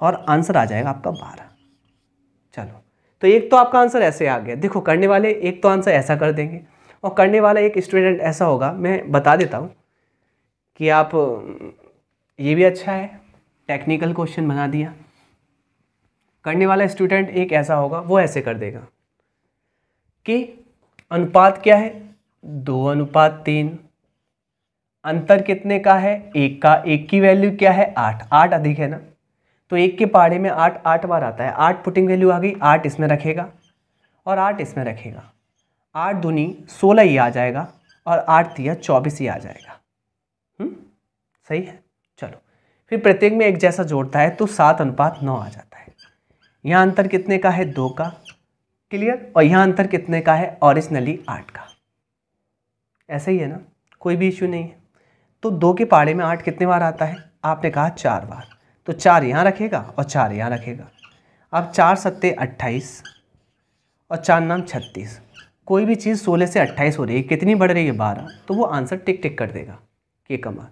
और आंसर आ जाएगा आपका बारह चलो तो एक तो आपका आंसर ऐसे आ गया देखो करने वाले एक तो आंसर ऐसा कर देंगे और करने वाला एक स्टूडेंट ऐसा होगा मैं बता देता हूँ कि आप ये भी अच्छा है टेक्निकल क्वेश्चन बना दिया करने वाला स्टूडेंट एक ऐसा होगा वो ऐसे कर देगा कि अनुपात क्या है दो अनुपात तीन अंतर कितने का है एक का एक की वैल्यू क्या है आठ आठ अधिक है ना तो एक के पाड़े में आठ आठ बार आता है आठ पुटिंग वैल्यू आ गई आठ इसमें रखेगा और आठ इसमें रखेगा आठ दुनी सोलह ही आ जाएगा और आठ दिया चौबीस ही आ जाएगा हुँ? हम्म, सही है चलो फिर प्रत्येक में एक जैसा जोड़ता है तो सात अनुपात नौ आ जाता है यहाँ अंतर कितने का है दो का क्लियर और यहाँ अंतर कितने का है ऑरिजिनली आठ का ऐसा ही है ना कोई भी इश्यू नहीं है तो दो के पाड़े में आठ कितने बार आता है आपने कहा चार बार तो चार यहाँ रखेगा और चार यहाँ रखेगा अब चार सत्ते अट्ठाईस और चार नाम छत्तीस कोई भी चीज़ सोलह से अट्ठाईस हो रही है कितनी बढ़ रही है बारह तो वो आंसर टिक टिक कर देगा के कमा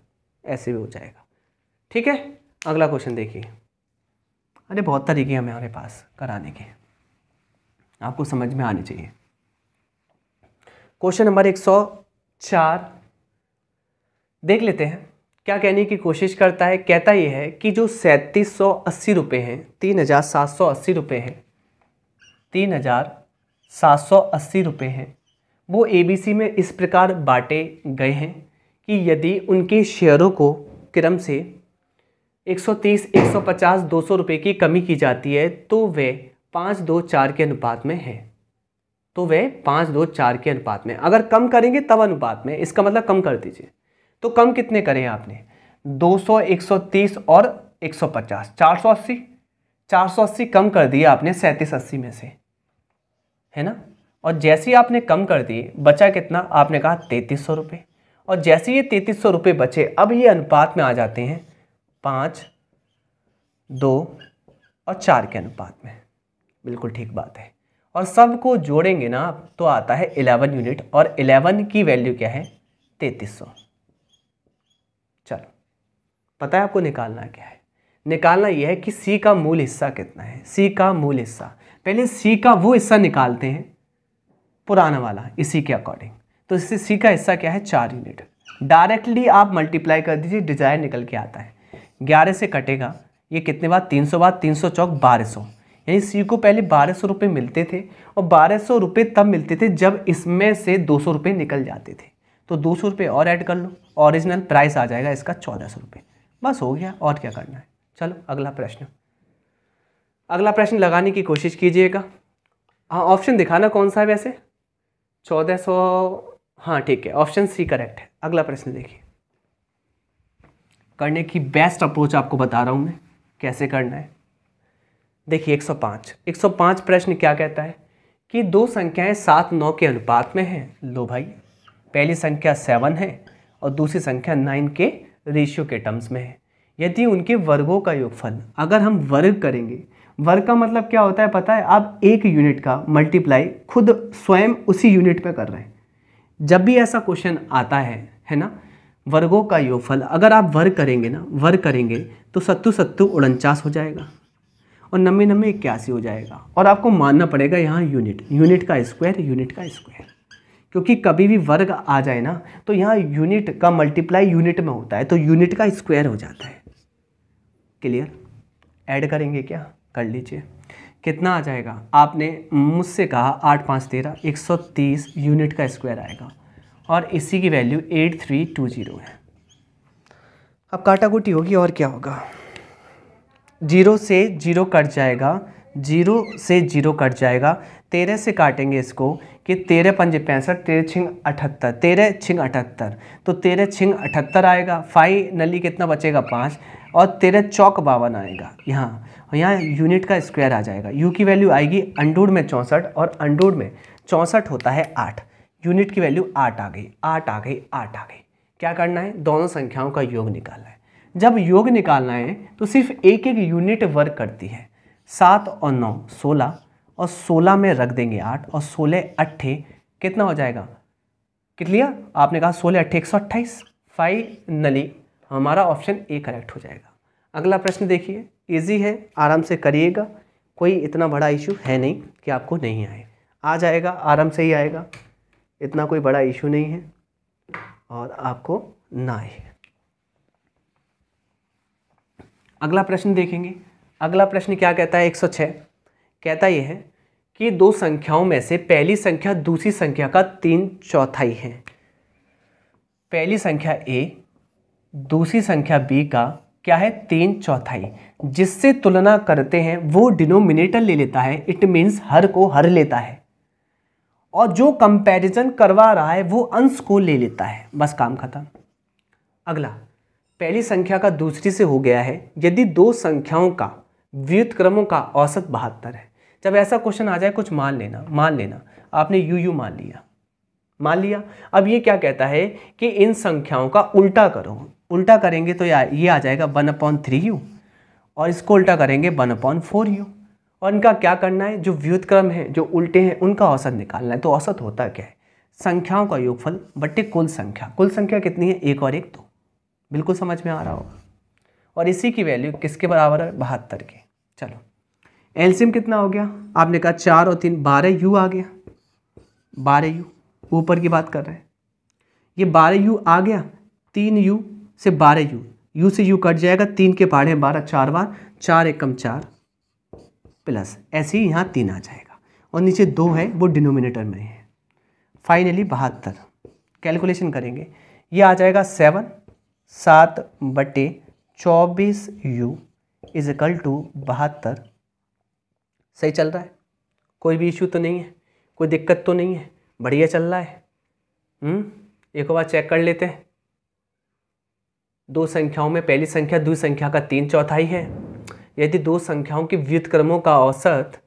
ऐसे भी हो जाएगा ठीक है अगला क्वेश्चन देखिए अरे बहुत तरीके हैं हमारे पास कराने के आपको समझ में आने चाहिए क्वेश्चन नंबर एक सौ चार देख लेते हैं क्या कहने की कोशिश करता है कहता ये है कि जो सैंतीस सौ अस्सी रुपये हैं तीन हज़ार सात सौ अस्सी रुपये हैं तीन हज़ार सात सौ अस्सी रुपये हैं वो एबीसी में इस प्रकार बांटे गए हैं कि यदि उनके शेयरों को क्रम से 130, 150, 200 रुपए की कमी की जाती है तो वे पाँच दो चार के अनुपात में है तो वे पाँच दो चार के अनुपात में अगर कम करेंगे तब अनुपात में इसका मतलब कम कर दीजिए तो कम कितने करे हैं आपने 200, 130 और 150, 480, 480 कम कर दिए आपने सैंतीस अस्सी में से है ना और जैसे ही आपने कम कर दिए बचा कितना आपने कहा तैतीस सौ रुपये और जैसे ये तैतीस सौ रुपये बचे अब ये अनुपात में आ जाते हैं पाँच दो और चार के अनुपात में बिल्कुल ठीक बात है और सबको जोड़ेंगे ना तो आता है इलेवन यूनिट और इलेवन की वैल्यू क्या है तैंतीस सौ पता है आपको निकालना क्या है निकालना यह है कि सी का मूल हिस्सा कितना है सी का मूल हिस्सा पहले सी का वो हिस्सा निकालते हैं पुराना वाला इसी के अकॉर्डिंग तो इससे सी का हिस्सा क्या है चार यूनिट डायरेक्टली आप मल्टीप्लाई कर दीजिए डिजायर निकल के आता है ग्यारह से कटेगा ये कितने बाद तीन सौ बाद तीन सौ चौक बारह सौ यानी सी को पहले बारह सौ रुपये मिलते थे और बारह सौ रुपये तब मिलते थे जब इसमें से दो सौ रुपये निकल जाते थे तो दो सौ रुपये और ऐड कर लो ओरिजिनल प्राइस आ जाएगा इसका चौदह सौ रुपये बस हो गया और क्या करना है चलो अगला प्रश्न अगला प्रश्न लगाने की कोशिश कीजिएगा हाँ ऑप्शन दिखाना कौन सा है वैसे चौदह सौ हाँ ठीक है ऑप्शन सी करेक्ट है अगला प्रश्न देखिए करने की बेस्ट अप्रोच आपको बता रहा हूँ मैं कैसे करना है देखिए 105 105 प्रश्न क्या कहता है कि दो संख्याएं सात नौ के अनुपात में हैं लो भाई पहली संख्या सेवन है और दूसरी संख्या नाइन के रेशियो के टर्म्स में है यदि उनके वर्गों का योगफल अगर हम वर्ग करेंगे वर्ग का मतलब क्या होता है पता है आप एक यूनिट का मल्टीप्लाई खुद स्वयं उसी यूनिट पे कर रहे हैं जब भी ऐसा क्वेश्चन आता है है ना वर्गों का योगफल अगर आप वर्ग करेंगे ना वर्ग करेंगे तो सत्तू सत्तू उनचास हो जाएगा और नमे नब्बे इक्यासी हो जाएगा और आपको मानना पड़ेगा यहाँ यूनिट यूनिट का स्क्वायर यूनिट का स्क्वायर क्योंकि कभी भी वर्ग आ जाए ना तो यहाँ यूनिट का मल्टीप्लाई यूनिट में होता है तो यूनिट का स्क्वायर हो जाता है क्लियर ऐड करेंगे क्या कर लीजिए कितना आ जाएगा आपने मुझसे कहा आठ पाँच तेरह एक सौ तीस यूनिट का स्क्वायर आएगा और इसी की value eight three two zero है अब काटाकुटी होगी और क्या होगा जीरो से जीरो कट जाएगा जीरो से जीरो कट जाएगा तेरह से काटेंगे इसको कि तेरह पंजे पैंसठ तेरह छिंग अठहत्तर तेरह छिंग अठहत्तर तो तेरह छिंग अठहत्तर आएगा नली कितना बचेगा पाँच और तेरह चौक बावन आएगा यहाँ और यहाँ यूनिट का स्क्वायर आ जाएगा यू की वैल्यू आएगी अंडूड में चौंसठ और अंडूड में चौंसठ होता है आठ यूनिट की वैल्यू आठ आ गई आठ आ गई आठ आ गई क्या करना है दोनों संख्याओं का योग निकालना है जब योग निकालना है तो सिर्फ एक एक यूनिट वर्क करती है सात और नौ सोलह और सोलह में रख देंगे आठ और सोलह अट्ठे कितना हो जाएगा कित लिया आपने कहा सोलह अट्ठे एक सौ अट्ठाईस फाइनली हमारा ऑप्शन ए करेक्ट हो जाएगा अगला प्रश्न देखिए इजी है आराम से करिएगा कोई इतना बड़ा इशू है नहीं कि आपको नहीं आए आ जाएगा आराम से ही आएगा इतना कोई बड़ा इशू नहीं है और आपको ना आए अगला प्रश्न देखेंगे अगला प्रश्न क्या कहता है छः कहता यह है कि दो संख्याओं में से पहली संख्या दूसरी संख्या का तीन चौथाई है पहली संख्या ए दूसरी संख्या बी का क्या है तीन चौथाई जिससे तुलना करते हैं वो डिनोमिनेटर ले लेता है इट मीन्स हर को हर लेता है और जो कंपैरिजन करवा रहा है वो अंश को ले लेता है बस काम खत्म अगला पहली संख्या का दूसरी से हो गया है यदि दो संख्याओं का व्युत क्रमों का औसत बहत्तर है जब ऐसा क्वेश्चन आ जाए कुछ मान लेना मान लेना आपने यू यू मान लिया मान लिया अब ये क्या कहता है कि इन संख्याओं का उल्टा करो उल्टा करेंगे तो ये आ जाएगा वन अपॉन थ्री यू और इसको उल्टा करेंगे वन अपॉन फोर यू और इनका क्या करना है जो व्युतक्रम है जो उल्टे हैं उनका औसत निकालना है तो औसत होता क्या है संख्याओं का योगफल बट्टे कुल संख्या कुल संख्या कितनी है एक और एक दो बिल्कुल समझ में आ रहा होगा और इसी की वैल्यू किसके बराबर है बहत्तर के चलो एल्सियम कितना हो गया आपने कहा चार और तीन बारह यू आ गया बारह यू ऊपर की बात कर रहे हैं ये बारह यू आ गया तीन यू से बारह यू यू से यू कट जाएगा तीन के पहाड़े बारह चार बार चार एक कम चार प्लस ऐसे ही यहाँ तीन आ जाएगा और नीचे दो है वो डिनोमिनेटर में है फाइनली बहत्तर कैलकुलेशन करेंगे ये आ जाएगा सेवन सात बटे चौबीस यू इजिकल टू बहत्तर सही चल रहा है कोई भी इशू तो नहीं है कोई दिक्कत तो नहीं है बढ़िया चल रहा है हुँ? हम्म, एक बार चेक कर लेते हैं दो संख्याओं में पहली संख्या दूसरी संख्या का तीन चौथाई है यदि दो संख्याओं के व्युतक्रमों का औसत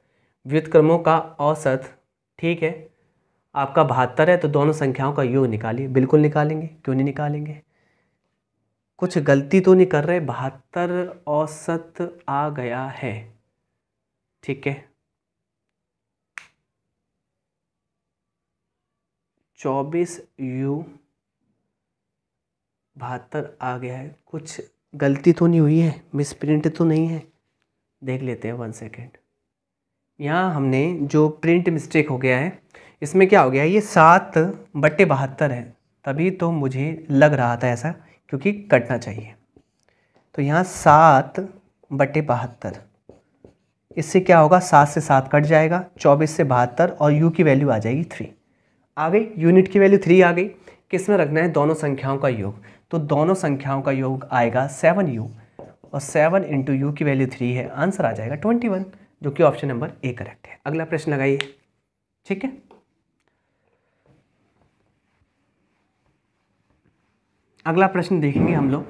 व्युतक्रमों का औसत ठीक है आपका बहत्तर है तो दोनों संख्याओं का योग निकालिए बिल्कुल निकालेंगे क्यों नहीं निकालेंगे कुछ गलती तो नहीं कर रहे बहत्तर औसत आ गया है ठीक है चौबीस यू बहत्तर आ गया है कुछ गलती तो नहीं हुई है मिस प्रिंट तो नहीं है देख लेते हैं वन सेकेंड यहाँ हमने जो प्रिंट मिस्टेक हो गया है इसमें क्या हो गया है ये सात बट्टे बहत्तर है तभी तो मुझे लग रहा था ऐसा क्योंकि कटना चाहिए तो यहाँ सात बट्टे बहत्तर इससे क्या होगा सात से सात कट जाएगा चौबीस से बहत्तर और यू की वैल्यू आ जाएगी थ्री आ गई यूनिट की वैल्यू थ्री आ गई किस में रखना है दोनों संख्याओं का योग तो दोनों संख्याओं का योग आएगा सेवन यू और सेवन इंटू यू की वैल्यू थ्री है आंसर आ जाएगा ट्वेंटी वन जो कि ऑप्शन नंबर ए करेक्ट है अगला प्रश्न लगाइए ठीक है अगला प्रश्न देखेंगे हम लोग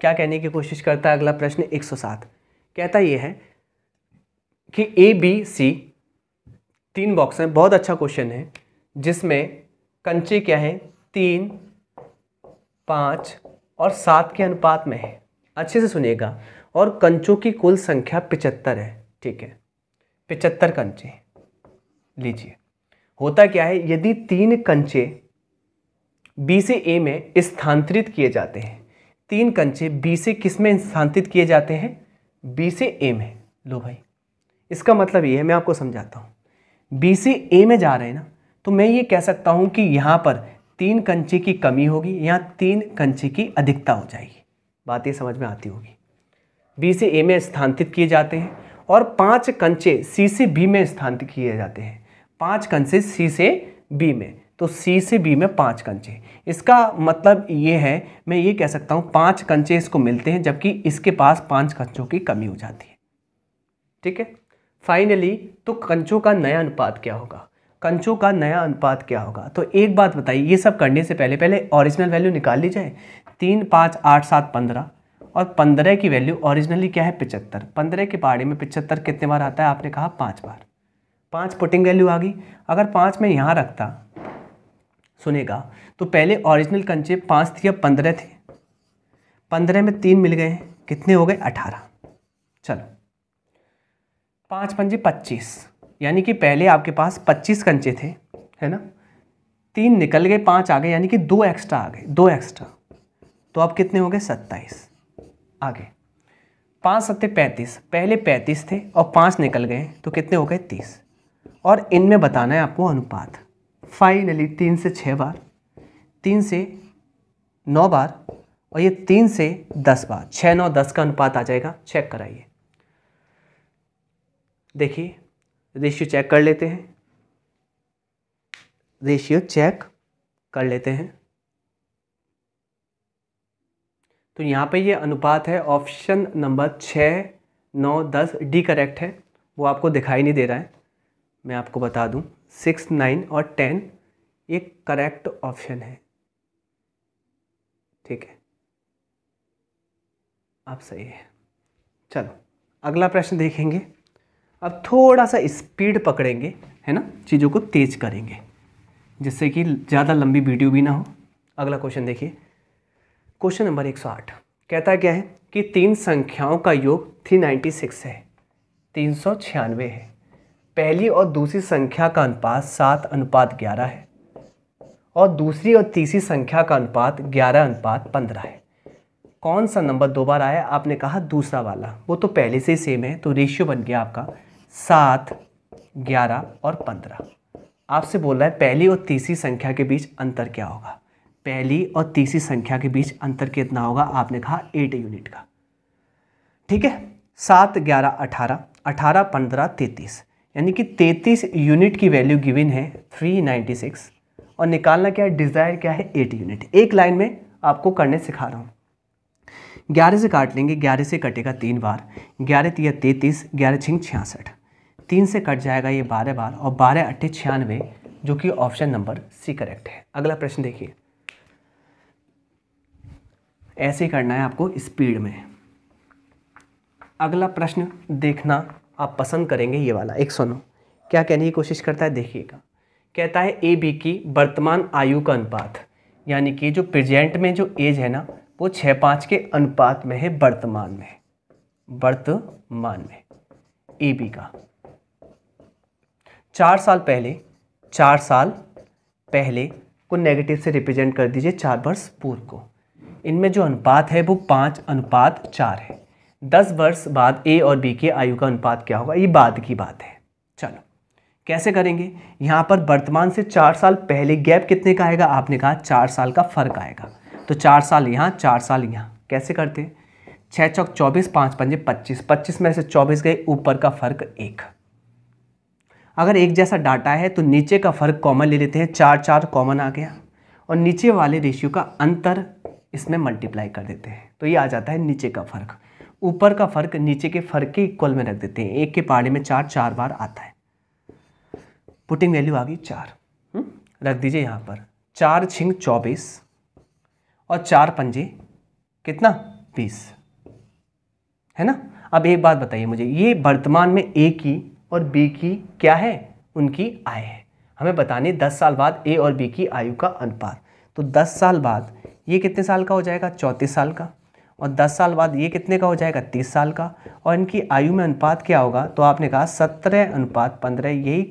क्या कहने की कोशिश करता है अगला प्रश्न एक सौ सात कहता यह है कि ए बी सी तीन बॉक्स हैं बहुत अच्छा क्वेश्चन है जिसमें कंचे क्या हैं तीन पाँच और सात के अनुपात में है अच्छे से सुनिएगा और कंचों की कुल संख्या पिचहत्तर है ठीक है पिचहत्तर कंचे लीजिए होता क्या है यदि तीन कंचे बी से ए में स्थानांतरित किए जाते हैं तीन कंचे बी से किस में स्थानांतरित किए जाते हैं बी से ए में लो भाई इसका मतलब ये है मैं आपको समझाता हूँ बी से ए में जा रहे हैं ना तो मैं ये कह सकता हूँ कि यहाँ पर तीन कंचे की कमी होगी यहाँ तीन कंचे की अधिकता हो जाएगी बात ये समझ में आती होगी बी से ए में स्थानांतरित किए जाते हैं और पांच कंचे सी से बी में स्थानांतरित किए जाते हैं पांच कंचे सी से बी में तो सी से बी में पांच कंचे इसका मतलब ये है मैं ये कह सकता हूँ पांच कंचे इसको मिलते हैं जबकि इसके पास पांच कंचों की कमी हो जाती है ठीक है फाइनली तो कंचों का नया अनुपात क्या होगा कंचों का नया अनुपात क्या होगा तो एक बात बताइए ये सब करने से पहले पहले ओरिजिनल वैल्यू निकाल ली जाए तीन पाँच आठ सात पंद्रह और पंद्रह की वैल्यू ओरिजिनली क्या है पिचहत्तर पंद्रह के पहाड़ी में पिचहत्तर कितने बार आता है आपने कहा पाँच बार पाँच पुटिंग वैल्यू आ गई अगर पाँच में यहाँ रखता सुनेगा तो पहले ओरिजिनल कंचे पाँच थे या पंद्रह थे पंद्रह में तीन मिल गए कितने हो गए अठारह चलो पाँच पंजे पच्चीस यानी कि पहले आपके पास पच्चीस कंचे थे है ना तीन निकल गए पाँच आ गए यानी कि दो एक्स्ट्रा आ गए दो एक्स्ट्रा तो अब कितने हो गए सत्ताईस आगे पाँच सत्ते पैंतीस पहले पैंतीस थे और पाँच निकल गए तो कितने हो गए तीस और इनमें बताना है आपको अनुपात फाइनली तीन से छः बार तीन से नौ बार और ये तीन से दस बार छः नौ दस का अनुपात आ जाएगा चेक कराइए देखिए रेशियो चेक कर लेते हैं रेशियो चेक कर लेते हैं तो यहाँ पे ये अनुपात है ऑप्शन नंबर छः नौ दस डी करेक्ट है वो आपको दिखाई नहीं दे रहा है मैं आपको बता दूँ सिक्स नाइन और टेन ये करेक्ट ऑप्शन है ठीक है आप सही है चलो अगला प्रश्न देखेंगे अब थोड़ा सा स्पीड पकड़ेंगे है ना चीज़ों को तेज करेंगे जिससे कि ज़्यादा लंबी वीडियो भी ना हो अगला क्वेश्चन देखिए क्वेश्चन नंबर 108 कहता क्या है कि तीन संख्याओं का योग 396 है तीन है पहली और दूसरी संख्या का अनुपात सात अनुपात ग्यारह है और दूसरी और तीसरी संख्या का अनुपात ग्यारह अनुपात पंद्रह है कौन सा नंबर दो बार आया आपने कहा दूसरा वाला वो तो पहले से ही सेम है तो रेशियो बन गया आपका सात ग्यारह और पंद्रह आपसे बोल रहा है पहली और तीसरी संख्या के बीच अंतर क्या होगा पहली और तीसरी संख्या के बीच अंतर कितना होगा आपने कहा एट यूनिट का ठीक है सात ग्यारह अठारह अठारह पंद्रह तैतीस यानी कि तैतीस यूनिट की वैल्यू गिविन है थ्री नाइन्टी सिक्स और निकालना क्या है डिज़ायर क्या है एट यूनिट एक लाइन में आपको करने सिखा रहा हूँ ग्यारह से काट लेंगे ग्यारह से कटेगा तीन बार ग्यारह तीया तैतीस ग्यारह छिंग छियासठ तीन से कट जाएगा ये बारह बार और बारह अट्ठे छियानवे जो कि ऑप्शन नंबर सी करेक्ट है अगला प्रश्न देखिए ऐसे ही करना है आपको स्पीड में अगला प्रश्न देखना आप पसंद करेंगे ये वाला एक सौ नौ क्या कहने की कोशिश करता है देखिएगा कहता है ए बी की वर्तमान आयु का अनुपात यानी कि जो प्रेजेंट में जो एज है ना वो छः पाँच के अनुपात में है वर्तमान में वर्तमान में ए बी का चार साल पहले चार साल पहले को नेगेटिव से रिप्रेजेंट कर दीजिए चार वर्ष पूर्व को इनमें जो अनुपात है वो पाँच अनुपात चार है दस वर्ष बाद ए और बी के आयु का अनुपात क्या होगा ये बाद की बात है चलो कैसे करेंगे यहाँ पर वर्तमान से चार साल पहले गैप कितने का आएगा आपने कहा चार साल का फर्क आएगा तो चार साल यहाँ चार साल यहाँ कैसे करते हैं छः चौक चौबीस पाँच पंजे पच्चीस पच्चीस में से चौबीस गए ऊपर का फर्क एक अगर एक जैसा डाटा है तो नीचे का फ़र्क कॉमन ले लेते हैं चार चार कॉमन आ गया और नीचे वाले रेशियो का अंतर इसमें मल्टीप्लाई कर देते हैं तो ये आ जाता है नीचे का फ़र्क ऊपर का फ़र्क नीचे के फ़र्क के इक्वल में रख देते हैं एक के पहाड़े में चार चार बार आता है पुटिंग वैल्यू आ गई चार हम्म, रख दीजिए यहाँ पर चार छिंग चौबीस और चार पंजे कितना बीस है ना अब एक बात बताइए मुझे ये वर्तमान में एक ही और बी की क्या है उनकी आय है हमें बताने दस साल बाद ए और बी की आयु का अनुपात तो दस साल बाद ये कितने साल का हो जाएगा चौंतीस साल का और दस साल बाद ये कितने का हो जाएगा तीस साल का और इनकी आयु में अनुपात क्या होगा तो आपने कहा सत्रह अनुपात पंद्रह यही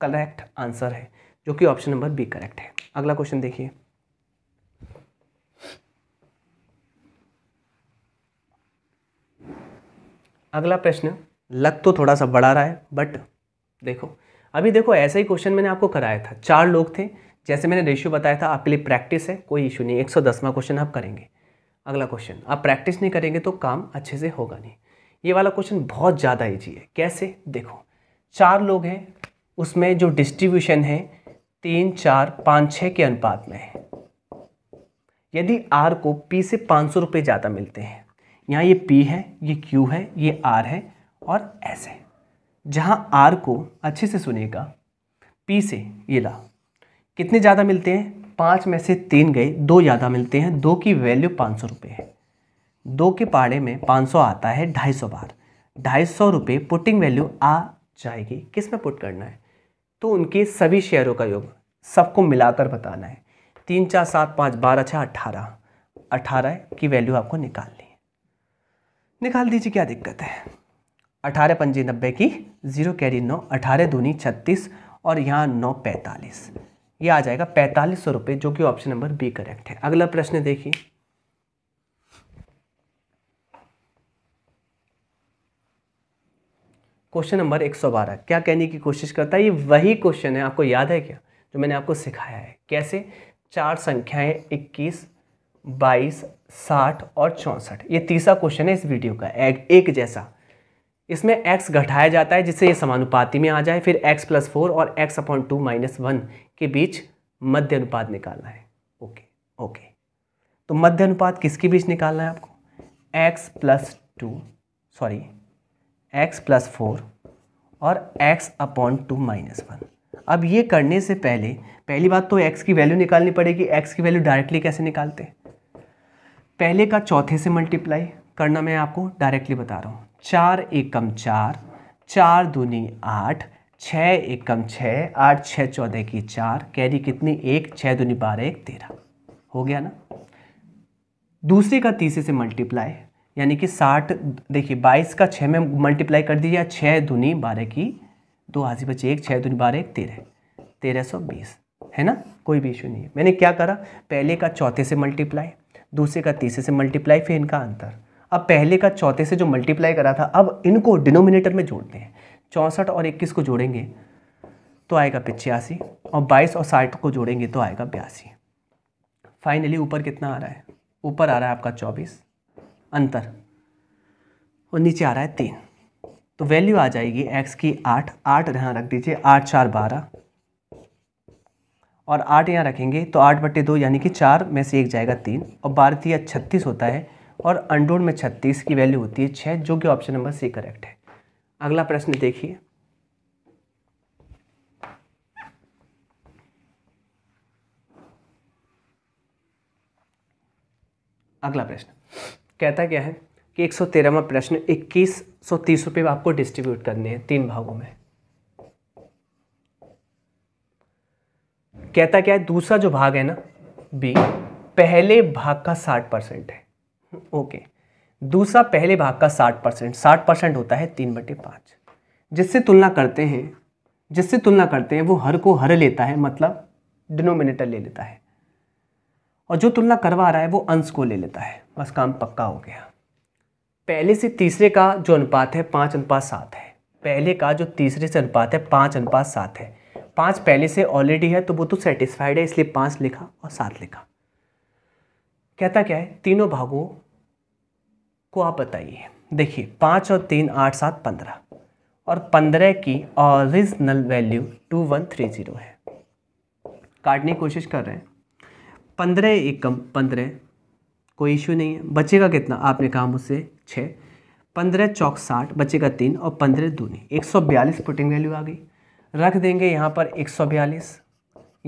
करेक्ट आंसर है जो कि ऑप्शन नंबर बी करेक्ट है अगला क्वेश्चन देखिए अगला प्रश्न लग तो थोड़ा सा बढ़ा रहा है बट देखो अभी देखो ऐसा ही क्वेश्चन मैंने आपको कराया था चार लोग थे जैसे मैंने रेशियो बताया था आपके लिए प्रैक्टिस है कोई इशू नहीं एक सौ दसवां क्वेश्चन आप करेंगे अगला क्वेश्चन आप प्रैक्टिस नहीं करेंगे तो काम अच्छे से होगा नहीं ये वाला क्वेश्चन बहुत ज़्यादा ईजी है कैसे देखो चार लोग हैं उसमें जो डिस्ट्रीब्यूशन है तीन चार पाँच छः के अनुपात में है यदि आर को पी से पाँच सौ रुपये ज़्यादा मिलते हैं यहाँ ये पी है ये क्यू है ये आर है और ऐसे जहाँ आर को अच्छे से सुनेगा पी से ये ला कितने ज़्यादा मिलते हैं पाँच में से तीन गए दो ज़्यादा मिलते हैं दो की वैल्यू पाँच सौ रुपये है दो के पाड़े में पाँच सौ आता है ढाई सौ बार ढाई सौ रुपये पुटिंग वैल्यू आ जाएगी किस में पुट करना है तो उनके सभी शेयरों का योग सबको मिलाकर बताना है तीन चार सात पाँच बारह छः अट्ठारह अट्ठारह की वैल्यू आपको निकालनी है निकाल दीजिए क्या दिक्कत है अठारह पंजे नब्बे की ज़ीरो कैरी नौ अठारह दूनी छत्तीस और यहाँ नौ पैंतालीस ये आ जाएगा पैंतालीस सौ रुपये जो कि ऑप्शन नंबर बी करेक्ट है अगला प्रश्न देखिए क्वेश्चन नंबर एक सौ बारह क्या कहने की कोशिश करता है ये वही क्वेश्चन है आपको याद है क्या जो मैंने आपको सिखाया है कैसे चार संख्याएं इक्कीस बाईस साठ और चौंसठ ये तीसरा क्वेश्चन है इस वीडियो का एक, एक जैसा इसमें x घटाया जाता है जिससे ये समानुपाति में आ जाए फिर x प्लस फोर और x upon two minus one के बीच मध्य अनुपात निकालना है ओके ओके तो मध्य अनुपात किसके बीच निकालना है आपको x plus two sorry x plus four और x upon two minus one अब ये करने से पहले पहली बात तो x की वैल्यू निकालनी पड़ेगी x की वैल्यू डायरेक्टली कैसे निकालते हैं पहले का चौथे से मल्टीप्लाई करना मैं आपको डायरेक्टली बता रहा हूँ चार एकम चार चार दूनी आठ छः एकम छः आठ छः चौदह की चार कैरी कितनी एक छः दूनी बारह एक तेरह हो गया ना दूसरे का तीसरे से मल्टीप्लाई यानी कि साठ देखिए बाईस का छः में मल्टीप्लाई कर दिया छः दूनी बारह की दो हाजी बचे एक छः दूनी बारह एक तेरह तेरह सौ बीस है ना कोई भी इशू नहीं है मैंने क्या करा पहले का चौथे से मल्टीप्लाई दूसरे का तीसरे से मल्टीप्लाई फिर इनका अंतर अब पहले का चौथे से जो मल्टीप्लाई करा था अब इनको डिनोमिनेटर में जोड़ते हैं चौंसठ और इक्कीस को जोड़ेंगे तो आएगा पिचासी और बाईस और साठ को जोड़ेंगे तो आएगा बयासी फाइनली ऊपर कितना आ रहा है ऊपर आ रहा है आपका चौबीस अंतर और नीचे आ रहा है तीन तो वैल्यू आ जाएगी एक्स की आठ आठ यहाँ रख दीजिए आठ चार बारह और आठ यहाँ रखेंगे तो आठ बट्टे दो यानी कि चार में से एक जाएगा तीन और बारह तीन छत्तीस होता है और अनडोन में छत्तीस की वैल्यू होती है छः जो कि ऑप्शन नंबर सी करेक्ट है अगला प्रश्न देखिए अगला प्रश्न कहता क्या है कि एक सौ तेरहवा प्रश्न इक्कीस सौ तीस रुपये आपको डिस्ट्रीब्यूट करने हैं तीन भागों में कहता क्या है दूसरा जो भाग है ना बी पहले भाग का साठ परसेंट है ओके दूसरा पहले भाग का साठ परसेंट साठ परसेंट होता है तीन बटे पाँच जिससे तुलना करते हैं जिससे तुलना करते हैं वो हर को हर लेता है मतलब डिनोमिनेटर ले लेता है और जो तुलना करवा रहा है वो अंश को ले लेता है बस काम पक्का हो गया पहले से तीसरे का जो अनुपात है पाँच अनुपात सात है पहले का जो तीसरे से अनुपात है पाँच अनुपात सात है पाँच पहले से ऑलरेडी है तो वो तो सेटिस्फाइड है इसलिए पाँच लिखा और सात लिखा कहता क्या है तीनों भागों को आप बताइए देखिए पाँच और तीन आठ सात पंद्रह और पंद्रह की original value two one three zero है काटने की कोशिश कर रहे हैं पंद्रह एकम पंद्रह कोई इशू नहीं है बचेगा कितना आपने कहा मुझसे छः पंद्रह चौक साठ बचेगा तीन और पंद्रह दूनी एक सौ बयालीस पुटिंग वैल्यू आ गई रख देंगे यहाँ पर एक सौ बयालीस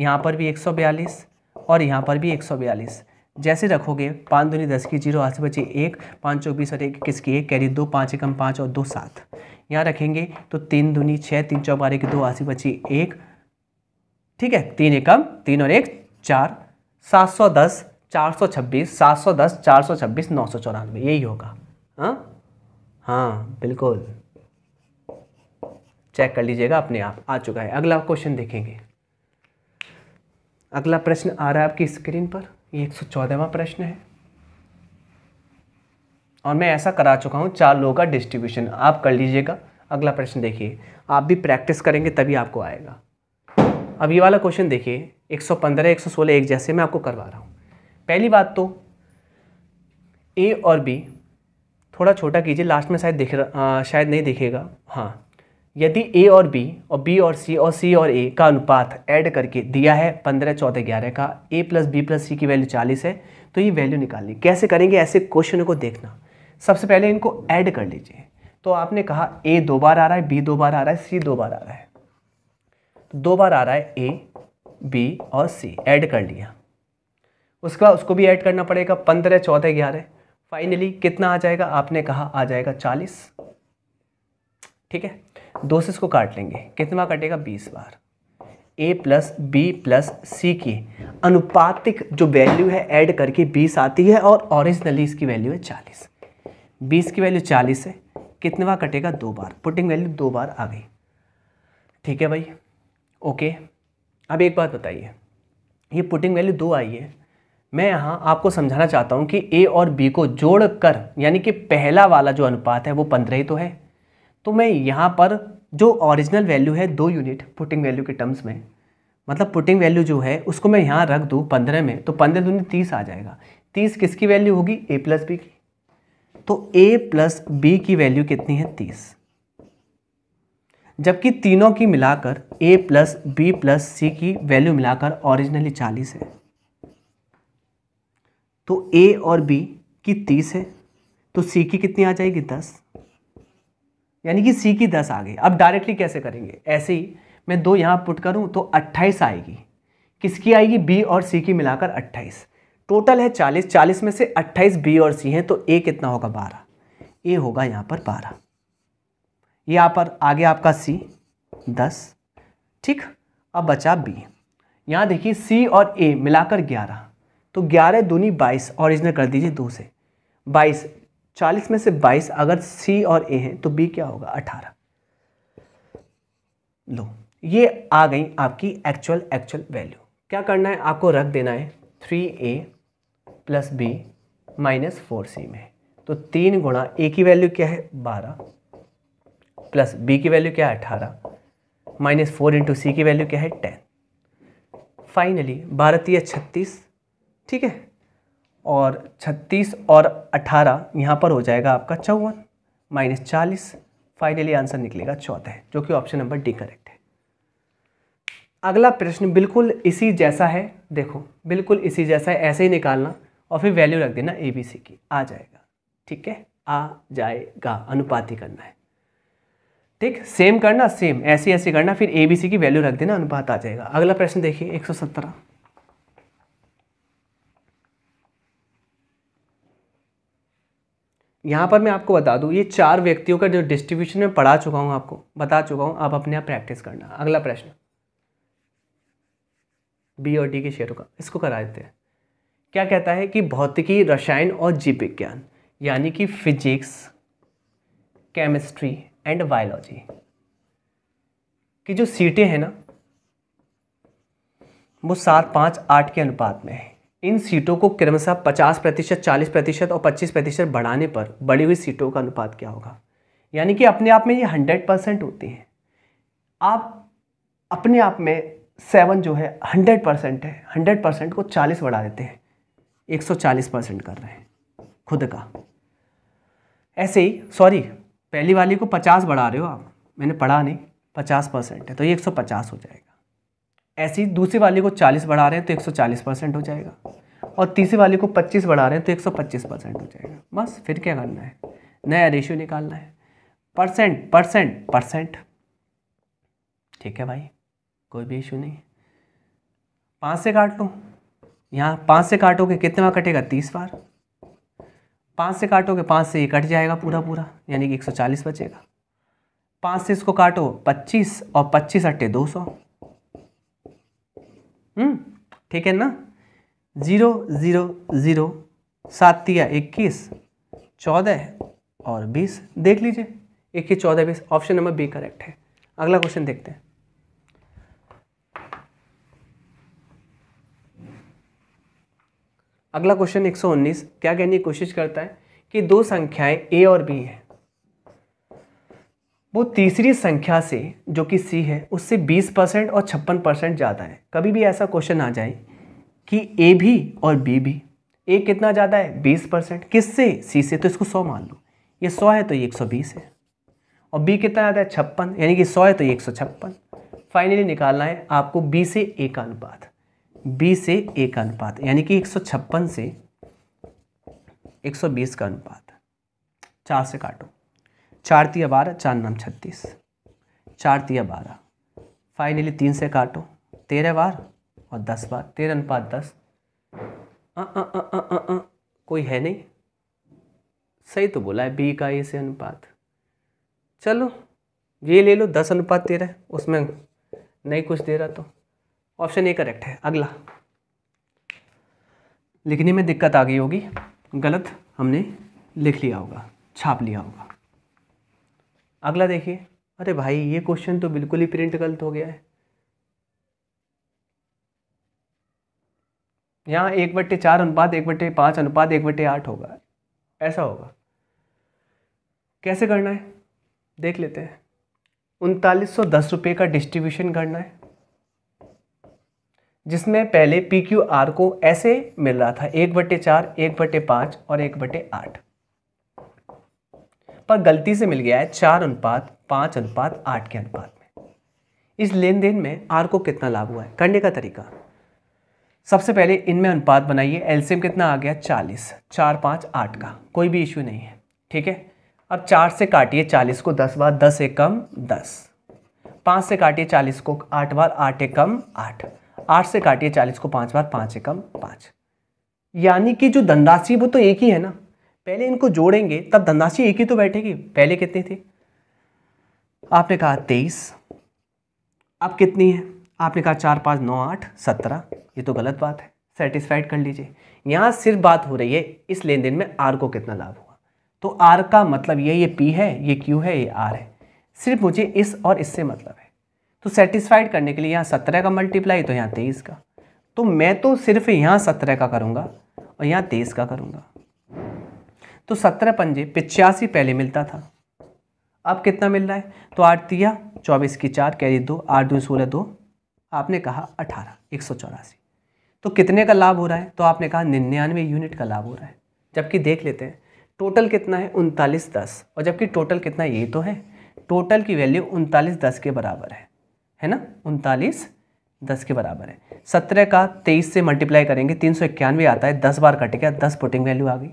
यहाँ पर भी एक सौ बयालीस और यहाँ पर भी एक सौ बयालीस जैसे रखोगे पाँच दूनी दस की जीरो आठ से बचे एक पाँच चौबीस और एक इक्कीस की एक कैरी दो पाँच एकम पाँच और दो सात यहाँ रखेंगे तो तीन दूनी छः तीन चौबारे की दो आशी से बची एक ठीक है तीन एकम तीन और एक चार सात सौ दस चार सौ छब्बीस सात सौ दस चार सौ छब्बीस नौ सौ चौरानवे यही होगा हाँ हाँ बिल्कुल चेक कर लीजिएगा अपने आप आ चुका है अगला क्वेश्चन देखेंगे अगला प्रश्न आ रहा है आपकी स्क्रीन पर ये एक सौ चौदहवा प्रश्न है और मैं ऐसा करा चुका हूँ चार लोगों का डिस्ट्रीब्यूशन आप कर लीजिएगा अगला प्रश्न देखिए आप भी प्रैक्टिस करेंगे तभी आपको आएगा अब ये वाला क्वेश्चन देखिए 115 116 एक जैसे मैं आपको करवा रहा हूँ पहली बात तो ए और बी थोड़ा छोटा कीजिए लास्ट में शायद दिख रहा शायद नहीं दिखेगा हाँ यदि ए और बी और बी और सी और सी और ए का अनुपात ऐड करके दिया है पंद्रह चौदह ग्यारह का A plus B plus C की वैल्यू चालीस है तो ये वैल्यू निकालनी कैसे करेंगे ऐसे क्वेश्चन को देखना सबसे पहले इनको ऐड कर लीजिए तो आपने कहा ए दो बार आ रहा है बी दो बार आ रहा है सी दो बार आ रहा है तो दो बार आ रहा है ए बी और सी ऐड कर लिया उसका उसको भी ऐड करना पड़ेगा पंद्रह चौदह ग्यारह फाइनली कितना आ जाएगा आपने कहा आ जाएगा चालीस ठीक है दो से इसको काट लेंगे कितना बार कटेगा बीस बार A plus B plus C की अनुपातिक जो वैल्यू है ऐड करके बीस आती है और ओरिजिनली इसकी वैल्यू है चालीस बीस की वैल्यू चालीस है कितने बार कटेगा दो बार पुटिंग वैल्यू दो बार आ गई ठीक है भाई ओके अब एक बात बताइए ये पुटिंग वैल्यू दो आई है मैं यहाँ आपको समझाना चाहता हूँ कि ए और बी को जोड़ कर यानी कि पहला वाला जो अनुपात है वो पंद्रह ही तो है तो मैं यहाँ पर जो ओरिजिनल वैल्यू है दो यूनिट पुटिंग वैल्यू के टर्म्स में मतलब पुटिंग वैल्यू जो है उसको मैं यहाँ रख दूँ पंद्रह में तो पंद्रह दूनी तीस आ जाएगा तीस किसकी वैल्यू होगी ए प्लस बी की तो ए प्लस बी की वैल्यू कितनी है तीस जबकि तीनों की मिलाकर A plus B plus C की वैल्यू मिलाकर ओरिजिनली चालीस है तो ए और बी की तीस है तो सी की कितनी आ जाएगी दस यानी कि सी की दस आ गई अब डायरेक्टली कैसे करेंगे ऐसे ही मैं दो यहाँ पुट करूँ तो अट्ठाईस आएगी किसकी आएगी बी और सी की मिलाकर अट्ठाईस टोटल है चालीस चालीस में से अट्ठाईस बी और सी हैं तो ए कितना होगा बारह ए होगा यहाँ पर बारह यहाँ पर आगे आपका सी दस ठीक अब बचा बी यहाँ देखिए सी और ए मिलाकर ग्यारह तो ग्यारह दूनी बाईस ऑरिजिनल कर दीजिए दो से बाईस चालीस में से बाईस अगर सी और ए हैं तो बी क्या होगा अठारह लो ये आ गई आपकी एक्चुअल एक्चुअल वैल्यू क्या करना है आपको रख देना है three A plus B minus four C में तो तीन गुणा ए की वैल्यू क्या है बारह प्लस बी की वैल्यू क्या है अठारह माइनस फोर इंटू सी की वैल्यू क्या है टेन फाइनली बारह तीय छत्तीस ठीक है और छत्तीस और अठारह यहाँ पर हो जाएगा आपका चौवन माइनस चालीस फाइनली आंसर निकलेगा चौदह जो कि ऑप्शन नंबर डी करेक्ट है अगला प्रश्न बिल्कुल इसी जैसा है देखो बिल्कुल इसी जैसा है ऐसे ही निकालना और फिर वैल्यू रख देना ए बी सी की आ जाएगा ठीक है आ जाएगा अनुपात ही करना है ठीक सेम करना सेम ऐसे ऐसे करना फिर ए बी सी की वैल्यू रख देना अनुपात आ जाएगा अगला प्रश्न देखिए एक सौ सत्रह यहाँ पर मैं आपको बता दूँ ये चार व्यक्तियों का जो डिस्ट्रीब्यूशन में पढ़ा चुका हूँ आपको बता चुका हूँ आप अपने आप प्रैक्टिस करना अगला प्रश्न बी और डी के शेयरों का इसको करा देते हैं क्या कहता है कि भौतिकी रसायन और जीव विज्ञान यानी कि फिजिक्स केमिस्ट्री एंड बायोलॉजी की जो सीटें हैं ना वो सात पाँच आठ के अनुपात में है इन सीटों को क्रमशः 50 प्रतिशत चालीस प्रतिशत और 25 प्रतिशत बढ़ाने पर बढ़ी हुई सीटों का अनुपात क्या होगा यानी कि अपने आप में ये 100 परसेंट होती हैं आप अपने आप में सेवन जो है 100 परसेंट है 100 परसेंट को 40 बढ़ा देते हैं 140 परसेंट कर रहे हैं खुद का ऐसे ही सॉरी पहली वाली को 50 बढ़ा रहे हो आप मैंने पढ़ा नहीं 50 परसेंट है तो ये 150 हो जाएगा ऐसी दूसरी वाली को 40 बढ़ा रहे हैं तो 140 परसेंट हो जाएगा और तीसरी वाली को 25 बढ़ा रहे हैं तो 125 परसेंट हो जाएगा बस फिर क्या करना है नया रेशियो निकालना है परसेंट परसेंट परसेंट ठीक है भाई कोई भी इशू नहीं पाँच से काट लो यहाँ पाँच से काटोगे कितने बार कटेगा तीस बार पाँच से काटोगे पाँच से ये कट जाएगा पूरा पूरा यानी कि एक सौ चालीस बचेगा पाँच से इसको काटो पच्चीस और पच्चीस अट्टे दो सौ हम्म, ठीक है ना ज़ीरो ज़ीरो ज़ीरो सातिया इक्कीस चौदह और बीस देख लीजिए इक्कीस चौदह बीस ऑप्शन नंबर बी करेक्ट है अगला क्वेश्चन देखते हैं अगला क्वेश्चन 119 क्या कहने की कोशिश करता है कि दो संख्याएं ए और बी हैं वो तीसरी संख्या से जो कि सी है उससे 20 परसेंट और छप्पन परसेंट ज़्यादा है कभी भी ऐसा क्वेश्चन आ जाए कि ए भी और बी भी ए कितना ज़्यादा है 20 परसेंट किस से सी से तो इसको 100 मान लो ये 100 है तो ये 120 है और बी कितना ज़्यादा है छप्पन यानी कि 100 है तो ये एक फाइनली निकालना है आपको बी से ए का अनुपात बी से ए का अनुपात यानी कि एक से एक का अनुपात चार से काटो चार तिया बारह चार नाम छत्तीस चार तिया बारह फाइनली तीन से काटो तेरह बार और दस बार तेरह अनुपात दस आ, आ, आ, आ, आ, आ, कोई है नहीं सही तो बोला है बी का ए से अनुपात चलो ये ले लो दस अनुपात तेरह उसमें नहीं कुछ दे रहा तो ऑप्शन ए करेक्ट है अगला लिखने में दिक्कत आ गई होगी गलत हमने लिख लिया होगा छाप लिया होगा अगला देखिए अरे भाई ये क्वेश्चन तो बिल्कुल ही प्रिंट गलत हो गया है यहाँ एक बट्टे चार अनुपात एक बट्टे पाँच अनुपात एक बट्टे आठ होगा ऐसा होगा कैसे करना है देख लेते हैं उनतालीस सौ दस रुपये का डिस्ट्रीब्यूशन करना है जिसमें पहले पी क्यू आर को ऐसे मिल रहा था एक बट्टे चार एक बट्टे पाँच और एक बट्टे आठ पर गलती से मिल गया है चार अनुपात पाँच अनुपात आठ के अनुपात में इस लेन देन में आर को कितना लाभ हुआ है करने का तरीका सबसे पहले इनमें अनुपात बनाइए एलसीएम कितना आ गया चालीस चार पाँच आठ का कोई भी इश्यू नहीं है ठीक है अब चार से काटिए चालीस को दस बार दस एक कम दस पाँच से काटिए चालीस को आठ बार आठ एक कम आठ आठ से काटिए चालीस को पाँच बार पाँच एक कम पाँच यानी कि जो धनराशि वो तो एक ही है ना पहले इनको जोड़ेंगे तब धनराशि एक ही तो बैठेगी पहले कितनी थी आपने कहा तेईस अब कितनी है आपने कहा चार पाँच नौ आठ सत्रह ये तो गलत बात है सेटिस्फाइड कर लीजिए यहाँ सिर्फ बात हो रही है इस लेन देन में आर को कितना लाभ हुआ तो आर का मतलब ये ये पी है ये क्यू है ये आर है सिर्फ मुझे इस और इससे मतलब है तो सेटिस्फाइड करने के लिए यहाँ सत्रह का मल्टीप्लाई तो यहाँ तेईस का तो मैं तो सिर्फ यहाँ सत्रह का करूँगा और यहाँ तेईस का करूँगा तो सत्रह पंजे पिचासी पहले मिलता था अब कितना मिल रहा है तो आठ तिया चौबीस की चार कैरी दो आठ दो सोलह दो आपने कहा अठारह एक सौ चौरासी तो कितने का लाभ हो रहा है तो आपने कहा निन्यानवे यूनिट का लाभ हो रहा है जबकि देख लेते हैं टोटल कितना है उनतालीस दस और जबकि टोटल कितना ये तो है टोटल की वैल्यू उनतालीस दस के बराबर है है ना उनतालीस दस के बराबर है सत्रह का तेईस से मल्टीप्लाई करेंगे तीन सौ इक्यानवे आता है दस बार कट गया दस पुटिंग वैल्यू आ गई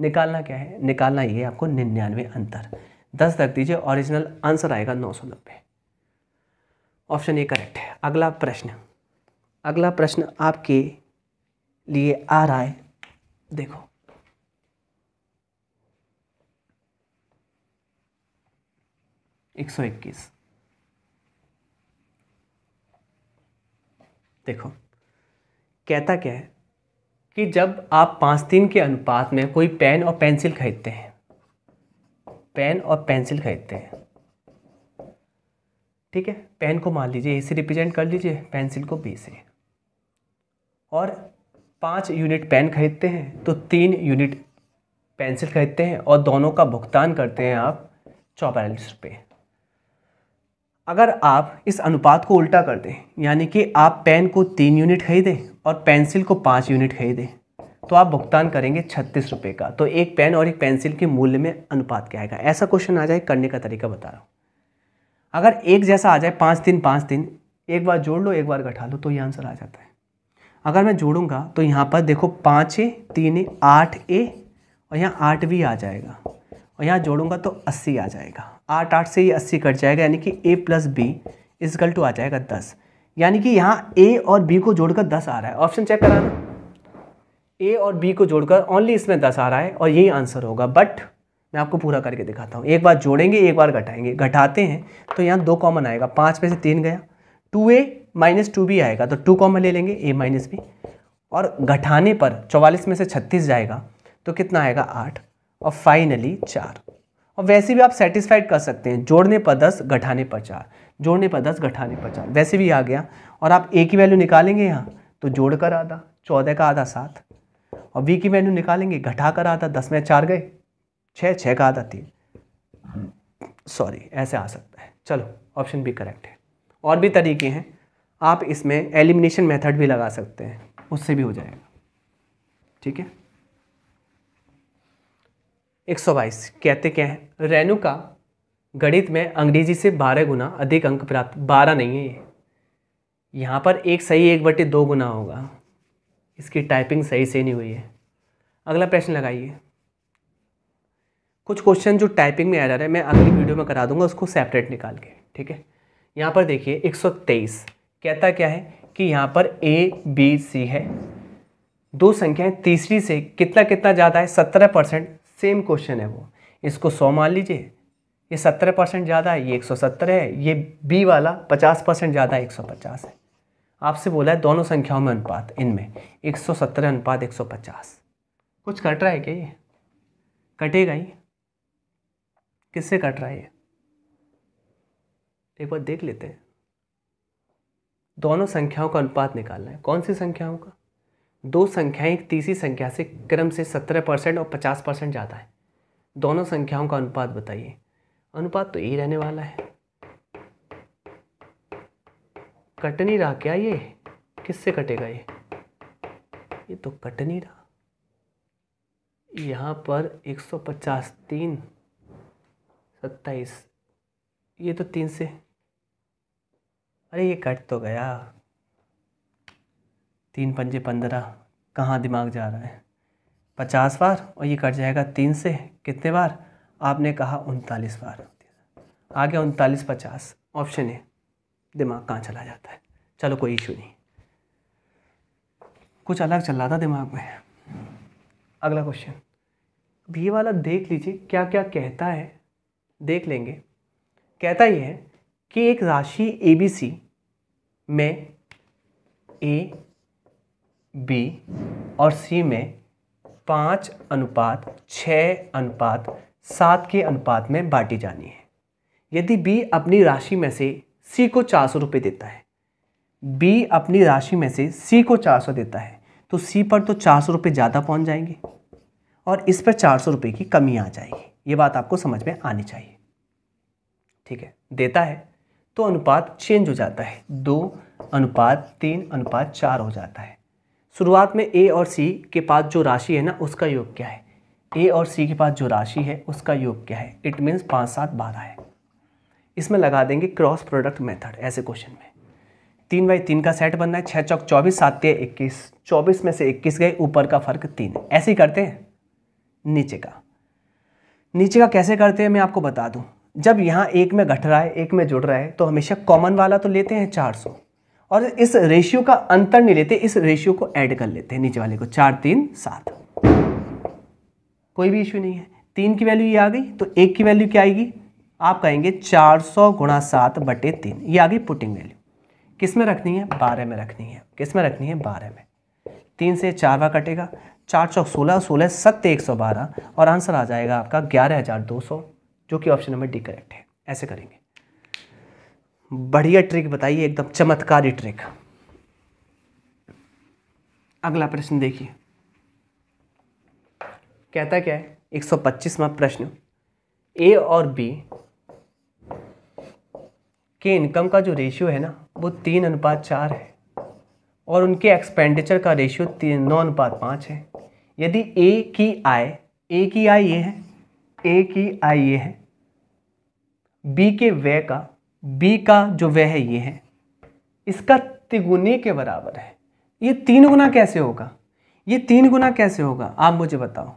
निकालना क्या है निकालना ये आपको निन्यानवे अंतर दस रख दीजिए ओरिजिनल आंसर आएगा नौ सौ नब्बे ऑप्शन ए करेक्ट है अगला प्रश्न अगला प्रश्न आपके लिए आ रहा है देखो एक सौ इक्कीस देखो कहता क्या है कि जब आप पाँच तीन के अनुपात में कोई पेन और पेंसिल खरीदते हैं पेन और पेंसिल खरीदते हैं ठीक है पेन को मान लीजिए ए से रिप्रेजेंट कर लीजिए पेंसिल को बी से और पाँच यूनिट पेन खरीदते हैं तो तीन यूनिट पेंसिल खरीदते हैं और दोनों का भुगतान करते हैं आप चौवालीस रुपये अगर आप इस अनुपात को उल्टा कर दें यानी कि आप पेन को तीन यूनिट खरीदें और पेंसिल को पाँच यूनिट खरीदें तो आप भुगतान करेंगे छत्तीस रुपये का तो एक पेन और एक पेंसिल के मूल्य में अनुपात क्या आएगा ऐसा क्वेश्चन आ जाए करने का तरीका बता रहा हूँ अगर एक जैसा आ जाए पाँच दिन पाँच दिन एक बार जोड़ लो एक बार घटा लो तो ये आंसर आ जाता है अगर मैं जोड़ूंगा तो यहाँ पर देखो पाँच ए तीन ए आठ ए और यहाँ आठ भी आ जाएगा और यहाँ जोड़ूंगा तो अस्सी आ जाएगा आठ आठ से ये अस्सी कट जाएगा यानी कि A plus B equal two आ जाएगा दस यानी कि यहाँ ए और बी को जोड़कर दस आ रहा है ऑप्शन चेक कराना ए और बी को जोड़कर ओनली इसमें दस आ रहा है और यही आंसर होगा बट मैं आपको पूरा करके दिखाता हूँ एक बार जोड़ेंगे एक बार घटाएंगे घटाते हैं तो यहाँ दो कॉमन आएगा पाँच में से तीन गया two A minus two B आएगा तो टू कॉमन ले लेंगे ए माइनस बी और घटाने पर चौवालीस में से छत्तीस जाएगा तो कितना आएगा आठ और फाइनली चार और वैसे भी आप सेटिस्फाइड कर सकते हैं जोड़ने पर दस घटाने पर चार जोड़ने पर दस घटाने पर चार वैसे भी आ गया और आप ए की वैल्यू निकालेंगे यहाँ तो जोड़ कर आधा चौदह का आधा सात और वी की वैल्यू निकालेंगे घटा कर आधा दस में चार गए छः छः का आधा तीन सॉरी ऐसे आ सकता है चलो ऑप्शन भी करेक्ट है और भी तरीके हैं आप इसमें एलिमिनेशन मेथड भी लगा सकते हैं उससे भी हो जाएगा ठीक है 122 कहते क्या है रेनू का गणित में अंग्रेजी से बारह गुना अधिक अंक प्राप्त बारह नहीं है ये यहाँ पर एक सही एक बटे दो गुना होगा इसकी टाइपिंग सही से नहीं हुई है अगला प्रश्न लगाइए कुछ क्वेश्चन जो टाइपिंग में आ रहा है मैं अगली वीडियो में करा दूंगा उसको सेपरेट निकाल के ठीक है यहाँ पर देखिए एक कहता क्या है कि यहाँ पर ए बी सी है दो संख्याएं तीसरी से कितना कितना ज़्यादा है सत्रह परसेंट सेम क्वेश्चन है वो इसको सौ मान लीजिए ये सत्तर परसेंट ज़्यादा है ये एक सौ सत्तर है ये बी वाला पचास परसेंट ज़्यादा एक सौ पचास है आपसे बोला है दोनों संख्याओं में अनुपात इनमें एक सौ सत्तर अनुपात एक सौ पचास कुछ कट रहा है क्या ये कटेगा ही किससे कट रहा है ये एक बार देख लेते हैं दोनों संख्याओं का अनुपात निकालना है कौन सी संख्याओं का दो संख्याएं एक तीसरी संख्या से क्रम से सत्रह परसेंट और पचास परसेंट ज़्यादा है दोनों संख्याओं का अनुपात बताइए अनुपात तो यही रहने वाला है कट नहीं रहा क्या ये किससे कटेगा ये ये तो कट नहीं रहा यहाँ पर एक सौ पचास तीन सत्ताईस ये तो तीन से अरे ये कट तो गया तीन पंजे पंद्रह कहाँ दिमाग जा रहा है पचास बार और ये कट जाएगा तीन से कितने बार आपने कहा उनतालीस बार आ गया उनतालीस पचास ऑप्शन है दिमाग कहाँ चला जाता है चलो कोई इशू नहीं कुछ अलग चल रहा था दिमाग में अगला क्वेश्चन ये वाला देख लीजिए क्या क्या कहता है देख लेंगे कहता ये है कि एक राशि ए बी सी में ए बी और सी में पाँच अनुपात छः अनुपात सात के अनुपात में बांटी जानी है यदि बी अपनी राशि में से सी को चार सौ रुपये देता है बी अपनी राशि में से सी को चार सौ देता है तो सी पर तो चार सौ रुपये ज़्यादा पहुंच जाएंगे और इस पर चार सौ रुपये की कमी आ जाएगी ये बात आपको समझ में आनी चाहिए ठीक है देता है तो अनुपात चेंज हो जाता है दो अनुपात तीन अनुपात चार हो जाता है शुरुआत में ए और सी के पास जो राशि है ना उसका योग क्या है ए और सी के पास जो राशि है उसका योग क्या है इट मीन्स पाँच सात बारह है इसमें लगा देंगे क्रॉस प्रोडक्ट मेथड ऐसे क्वेश्चन में तीन बाई तीन का सेट बनना है छः चौक चौबीस सात तेरह इक्कीस चौबीस में से इक्कीस गए ऊपर का फर्क तीन ऐसे ही करते हैं नीचे का नीचे का कैसे करते हैं मैं आपको बता दूं जब यहाँ एक में घट रहा है एक में जुड़ रहा है तो हमेशा कॉमन वाला तो लेते हैं चार सौ और इस रेशियो का अंतर नहीं लेते इस रेशियो को ऐड कर लेते हैं नीचे वाले को चार तीन सात कोई भी इश्यू नहीं है तीन की वैल्यू ये आ गई तो एक की वैल्यू क्या आएगी आप कहेंगे चार सौ गुणा सात बटे तीन ये आ गई पुटिंग वैल्यू किस में रखनी है बारह में रखनी है किस में रखनी है बारह में तीन से चार बार कटेगा चार सौ सोलह सोलह सत्य एक सौ बारह और आंसर आ जाएगा आपका ग्यारह हज़ार दो सौ जो कि ऑप्शन नंबर डी करेक्ट है ऐसे करेंगे बढ़िया ट्रिक बताइए एकदम चमत्कारी ट्रिक अगला प्रश्न देखिए कहता क्या है एक सौ पच्चीसवा प्रश्न ए और बी के इनकम का जो रेशियो है ना वो तीन अनुपात चार है और उनके एक्सपेंडिचर का रेशियो तीन नौ अनुपात पाँच है यदि ए की आय ए की आय ये है ए की आय ये है बी के व्यय का बी का जो व्यय है ये है इसका तिगुने के बराबर है ये तीन गुना कैसे होगा ये तीन गुना कैसे होगा आप मुझे बताओ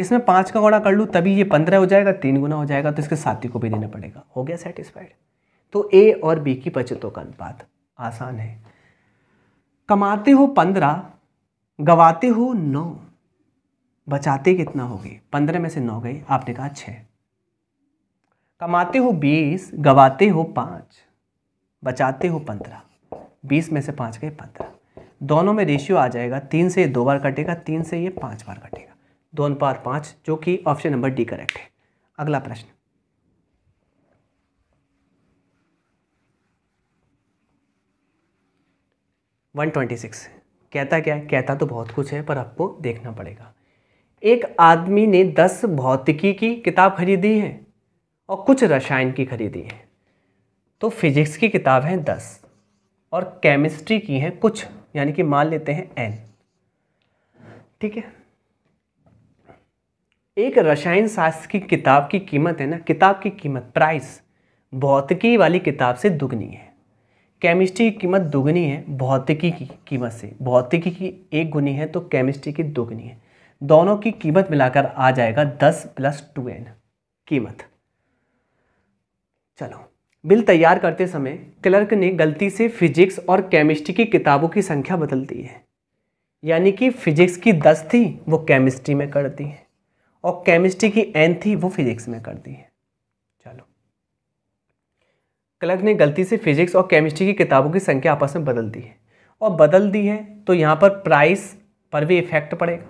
इसमें पाँच का गुणा कर लूँ तभी ये पंद्रह हो जाएगा तीन गुना हो जाएगा तो इसके साथी को भी देना पड़ेगा हो गया सेटिस्फाइड तो ए और बी की बचतों का अनुपात आसान है कमाते हो पंद्रह गवाते हो नौ बचाते कितना हो गए पंद्रह में से नौ गए आपने कहा छः कमाते हो बीस गवाते हो पाँच बचाते हो पंद्रह बीस में से पाँच गए पंद्रह दोनों में रेशियो आ जाएगा तीन से ये दो बार कटेगा तीन से ये पाँच बार कटेगा दो अनुपात पाँच जो कि ऑप्शन नंबर डी करेक्ट है अगला प्रश्न वन ट्वेंटी सिक्स कहता क्या है कहता तो बहुत कुछ है पर आपको देखना पड़ेगा एक आदमी ने दस भौतिकी की किताब खरीदी है और कुछ रसायन की खरीदी है तो फिजिक्स की किताब है दस और केमिस्ट्री की है कुछ यानी कि मान लेते हैं एन ठीक है एक रसायन शास्त्र की किताब की कीमत है ना किताब की कीमत प्राइस भौतिकी वाली किताब से दुगनी है केमिस्ट्री की कीमत दुगनी है भौतिकी की कीमत से भौतिकी की एक गुनी है तो केमिस्ट्री की दोगुनी है दोनों की कीमत मिलाकर आ जाएगा दस प्लस टू एन कीमत चलो बिल तैयार करते समय क्लर्क ने गलती से फिजिक्स और केमिस्ट्री की किताबों की संख्या बदल दी है यानी कि फिजिक्स की दस थी वो केमिस्ट्री में कर दी है और केमिस्ट्री की एन थी वो फिजिक्स में कर दी है चलो क्लर्क ने गलती से फिजिक्स और केमिस्ट्री की किताबों की संख्या आपस में बदल दी है और बदल दी है तो यहाँ पर प्राइस पर भी इफेक्ट पड़ेगा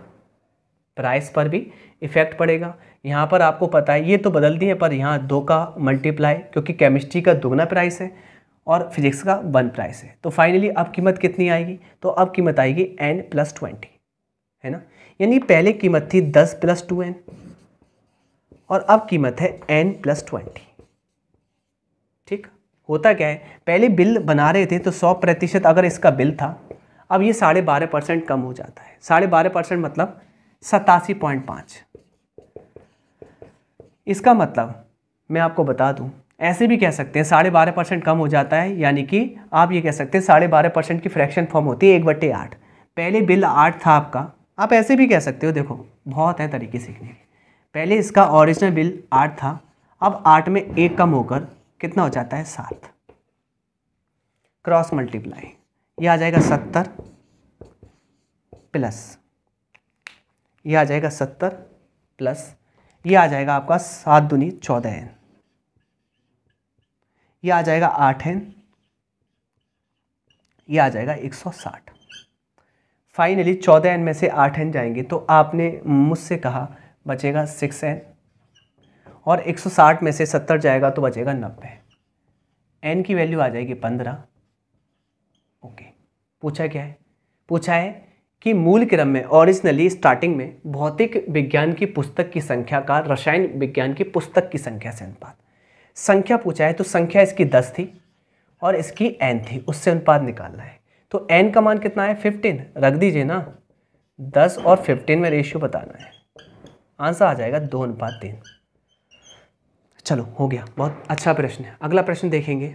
प्राइस पर भी इफेक्ट पड़ेगा यहाँ पर आपको पता है ये तो बदल दिए पर यहाँ दो का मल्टीप्लाई क्योंकि केमिस्ट्री का दोगुना प्राइस है और फिजिक्स का वन प्राइस है तो फाइनली अब कीमत कितनी आएगी तो अब कीमत आएगी एन प्लस ट्वेंटी है ना यानी पहले कीमत थी दस प्लस टू एन और अब कीमत है एन प्लस ट्वेंटी ठीक होता क्या है पहले बिल बना रहे थे तो सौ प्रतिशत अगर इसका बिल था अब ये साढ़े बारह परसेंट कम हो जाता है साढ़े बारह परसेंट मतलब सतासी पॉइंट पाँच इसका मतलब मैं आपको बता दूं ऐसे भी कह सकते हैं साढ़े बारह परसेंट कम हो जाता है यानी कि आप ये कह सकते हैं साढ़े बारह परसेंट की फ्रैक्शन फॉर्म होती है एक बट्टे आठ पहले बिल आठ था आपका आप ऐसे भी कह सकते हो देखो बहुत हैं तरीके सीखने के पहले इसका ओरिजिनल बिल आठ था अब आठ में एक कम होकर कितना हो जाता है सात क्रॉस मल्टीप्लाई ये आ जाएगा सत्तर प्लस ये आ जाएगा सत्तर प्लस ये आ जाएगा आपका सात दुनी चौदह एन ये आ जाएगा आठ एन ये आ जाएगा एक सौ साठ फाइनली चौदह एन में से आठ एन जाएंगे तो आपने मुझसे कहा बचेगा सिक्स एन और 160 में से 70 जाएगा तो बचेगा नब्बे एन की वैल्यू आ जाएगी 15 ओके पूछा क्या है पूछा है कि मूल क्रम में ओरिजिनली स्टार्टिंग में भौतिक विज्ञान की पुस्तक की संख्या का रसायन विज्ञान की पुस्तक की संख्या से अनुपात संख्या पूछा है तो संख्या इसकी दस थी और इसकी एन थी उससे अनुपात निकालना है तो एन का मान कितना है फिफ्टीन रख दीजिए ना दस और फिफ्टीन में रेशियो बताना है आंसर आ जाएगा दो अनुपात तीन चलो हो गया बहुत अच्छा प्रश्न है अगला प्रश्न देखेंगे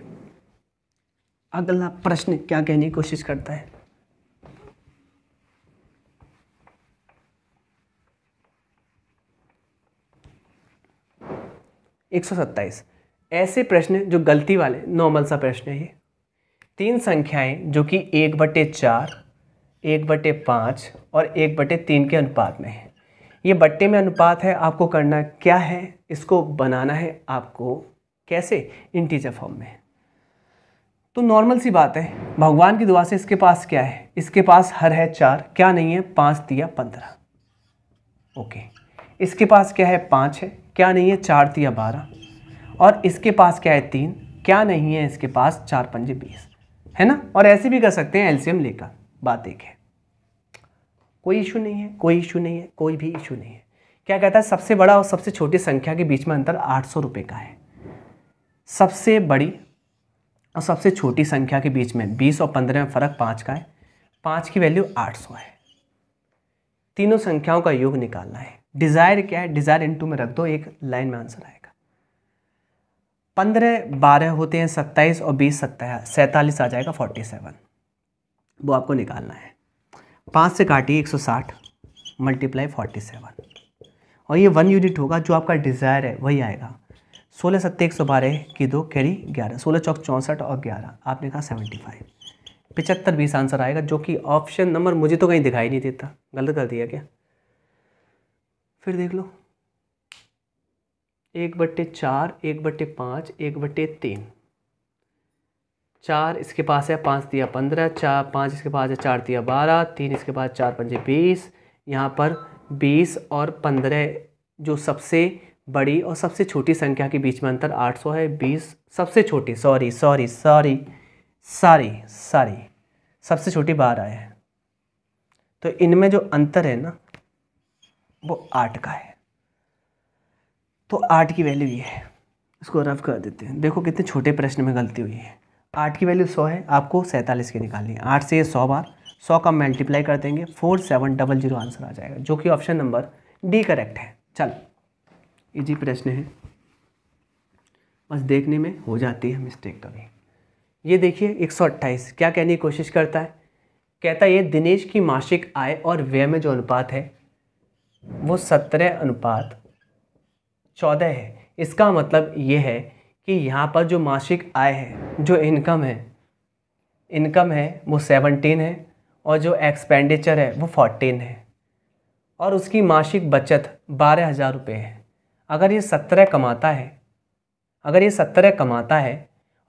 अगला प्रश्न क्या कहने की कोशिश करता है एक सौ सत्ताईस ऐसे प्रश्न जो गलती वाले नॉर्मल सा प्रश्न है ये तीन संख्याएं जो कि एक बटे चार एक बटे पाँच और एक बटे तीन के अनुपात में है ये बट्टे में अनुपात है आपको करना क्या है इसको बनाना है आपको कैसे इंटीजर फॉर्म में तो नॉर्मल सी बात है भगवान की दुआ से इसके पास क्या है इसके पास हर है चार क्या नहीं है पाँच दिया पंद्रह ओके इसके पास क्या है पाँच है क्या नहीं है चार दिया बारह और इसके पास क्या है तीन क्या नहीं है इसके पास चार पंजे बीस है ना और ऐसे भी कर सकते हैं एल्शियम लेकर बात एक है कोई इशू नहीं है कोई इशू नहीं है कोई भी इशू नहीं है क्या कहता है सबसे बड़ा और सबसे छोटी संख्या के बीच में अंतर आठ सौ रुपये का है सबसे बड़ी और सबसे छोटी संख्या के बीच में बीस और पंद्रह में फ़र्क पाँच का है पाँच की वैल्यू आठ सौ है तीनों संख्याओं का योग निकालना है डिज़ायर क्या है डिज़ायर इनटू में रख दो एक लाइन में आंसर आए पंद्रह बारह होते हैं सत्ताईस और बीस सत्ताईस सैंतालीस आ जाएगा फोर्टी सेवन वो आपको निकालना है पाँच से काटिए एक सौ साठ मल्टीप्लाई फोर्टी सेवन और ये वन यूनिट होगा जो आपका डिज़ायर है वही आएगा सोलह सत्ते एक सौ बारह की दो कैरी ग्यारह सोलह चौक चौंसठ और ग्यारह आपने कहा सेवेंटी फाइव पिचहत्तर बीस आंसर आएगा जो कि ऑप्शन नंबर मुझे तो कहीं दिखाई नहीं देता गलत कर दिया क्या फिर देख लो एक बट्टे चार एक बट्टे पाँच एक बट्टे तीन चार इसके पास है पाँच दिया पंद्रह चार पाँच इसके पास है चार दिया बारह तीन इसके पास चार पंजे बीस यहाँ पर बीस और पंद्रह जो सबसे बड़ी और सबसे छोटी संख्या के बीच में अंतर आठ सौ है बीस सबसे छोटी sorry sorry sorry sorry sorry सबसे छोटी बारह है तो इनमें जो अंतर है ना वो आठ का है तो आठ की वैल्यू ये है इसको रफ कर देते हैं देखो कितने छोटे प्रश्न में गलती हुई है आठ की वैल्यू सौ है आपको सैंतालीस की निकालनी है आठ से ये सौ बार सौ का मल्टीप्लाई कर देंगे four seven double zero answer आ जाएगा जो कि ऑप्शन नंबर डी करेक्ट है चल इजी प्रश्न है बस देखने में हो जाती है मिस्टेक कभी ये देखिए एक सौ अट्ठाईस क्या कहने की कोशिश करता है कहता है ये दिनेश की मासिक आय और व्यय में जो अनुपात है वो सत्रह अनुपात चौदह है इसका मतलब ये है कि यहाँ पर जो मासिक आय है जो इनकम है इनकम है वो सेवनटीन है और जो एक्सपेंडिचर है वो फोर्टीन है और उसकी मासिक बचत बारह हज़ार रुपये है अगर ये सत्रह कमाता है अगर ये सत्रह कमाता है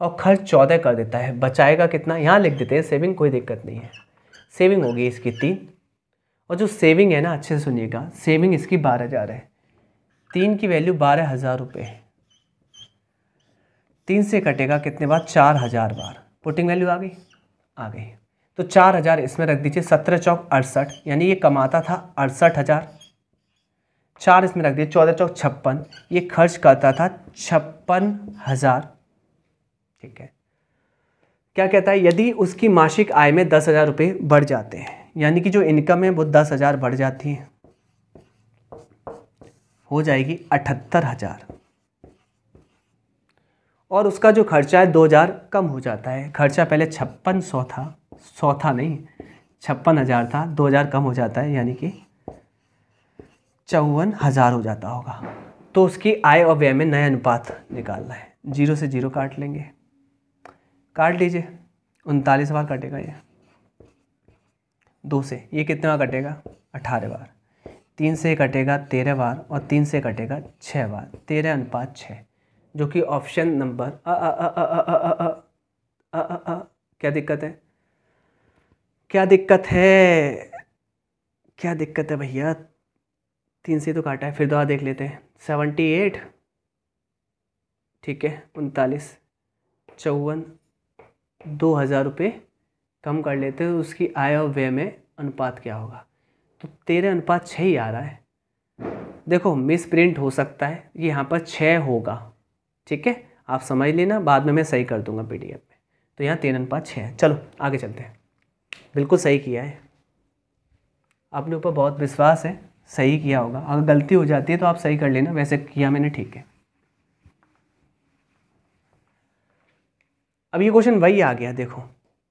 और खर्च चौदह कर देता है बचाएगा कितना यहाँ लिख देते हैं सेविंग कोई दिक्कत नहीं है सेविंग होगी इसकी तीन और जो सेविंग है ना अच्छे से सुनिएगा सेविंग इसकी बारह हज़ार है तीन की वैल्यू बारह हज़ार रुपये है तीन से कटेगा कितने बार चार हज़ार बार पुटिंग वैल्यू आ गई आ गई तो चार हज़ार इसमें रख दीजिए सत्रह चौक अड़सठ यानी ये कमाता था अड़सठ हज़ार चार इसमें रख दिए चौदह चौक छप्पन ये खर्च करता था छप्पन हज़ार ठीक है क्या कहता है यदि उसकी मासिक आय में दस हज़ार रुपये बढ़ जाते हैं यानी कि जो इनकम है वो दस हज़ार बढ़ जाती है हो जाएगी अठहत्तर हज़ार और उसका जो खर्चा है दो हज़ार कम हो जाता है खर्चा पहले छप्पन सौ था सौ था नहीं छप्पन हज़ार था दो हज़ार कम हो जाता है यानी कि चौवन हज़ार हो जाता होगा तो उसकी आय और व्यय में नया अनुपात निकालना है जीरो से जीरो काट लेंगे काट लीजिए उनतालीस बार कटेगा ये दो से ये कितना कटेगा अठारह बार तीन से कटेगा तेरह बार और तीन से कटेगा छः बार तेरह अनुपात छः जो कि ऑप्शन नंबर अ अ अ अ अ अ अ अ अ अ क्या दिक्कत है क्या दिक्कत है क्या दिक्कत है भैया तीन से तो काटा है फिर दोबारा देख लेते हैं सेवेंटी एट ठीक है उनतालीस चौवन दो हज़ार रुपये कम कर लेते हैं उसकी आय और व्यय में अनुपात क्या होगा तो तेरह अनुपात छः ही आ रहा है देखो मिस प्रिंट हो सकता है ये यहाँ पर छः होगा ठीक है आप समझ लेना बाद में मैं सही कर दूंगा पी में तो यहाँ तेरह अनुपात छः है चलो आगे चलते हैं बिल्कुल सही किया है अपने ऊपर बहुत विश्वास है सही किया होगा अगर गलती हो जाती है तो आप सही कर लेना वैसे किया मैंने ठीक है अब ये क्वेश्चन वही आ गया देखो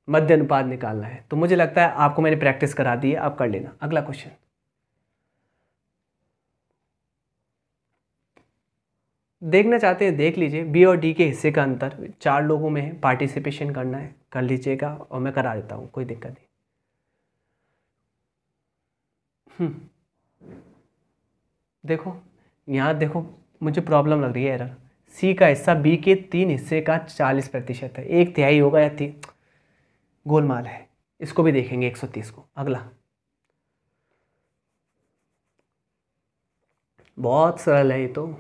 मध्य अनुपात निकालना है तो मुझे लगता है आपको मैंने प्रैक्टिस करा दी है आप कर लेना अगला क्वेश्चन देखना चाहते हैं देख लीजिए बी और डी के हिस्से का अंतर चार लोगों में है पार्टिसिपेशन करना है कर लीजिएगा और मैं करा देता हूँ कोई दिक्कत नहीं हम्म। देखो यहाँ देखो मुझे प्रॉब्लम लग रही है एरर सी का हिस्सा बी के तीन हिस्से का चालीस प्रतिशत है एक तिहाई होगा या तीन गोलमाल है इसको भी देखेंगे 130 को अगला बहुत सरल है ये तो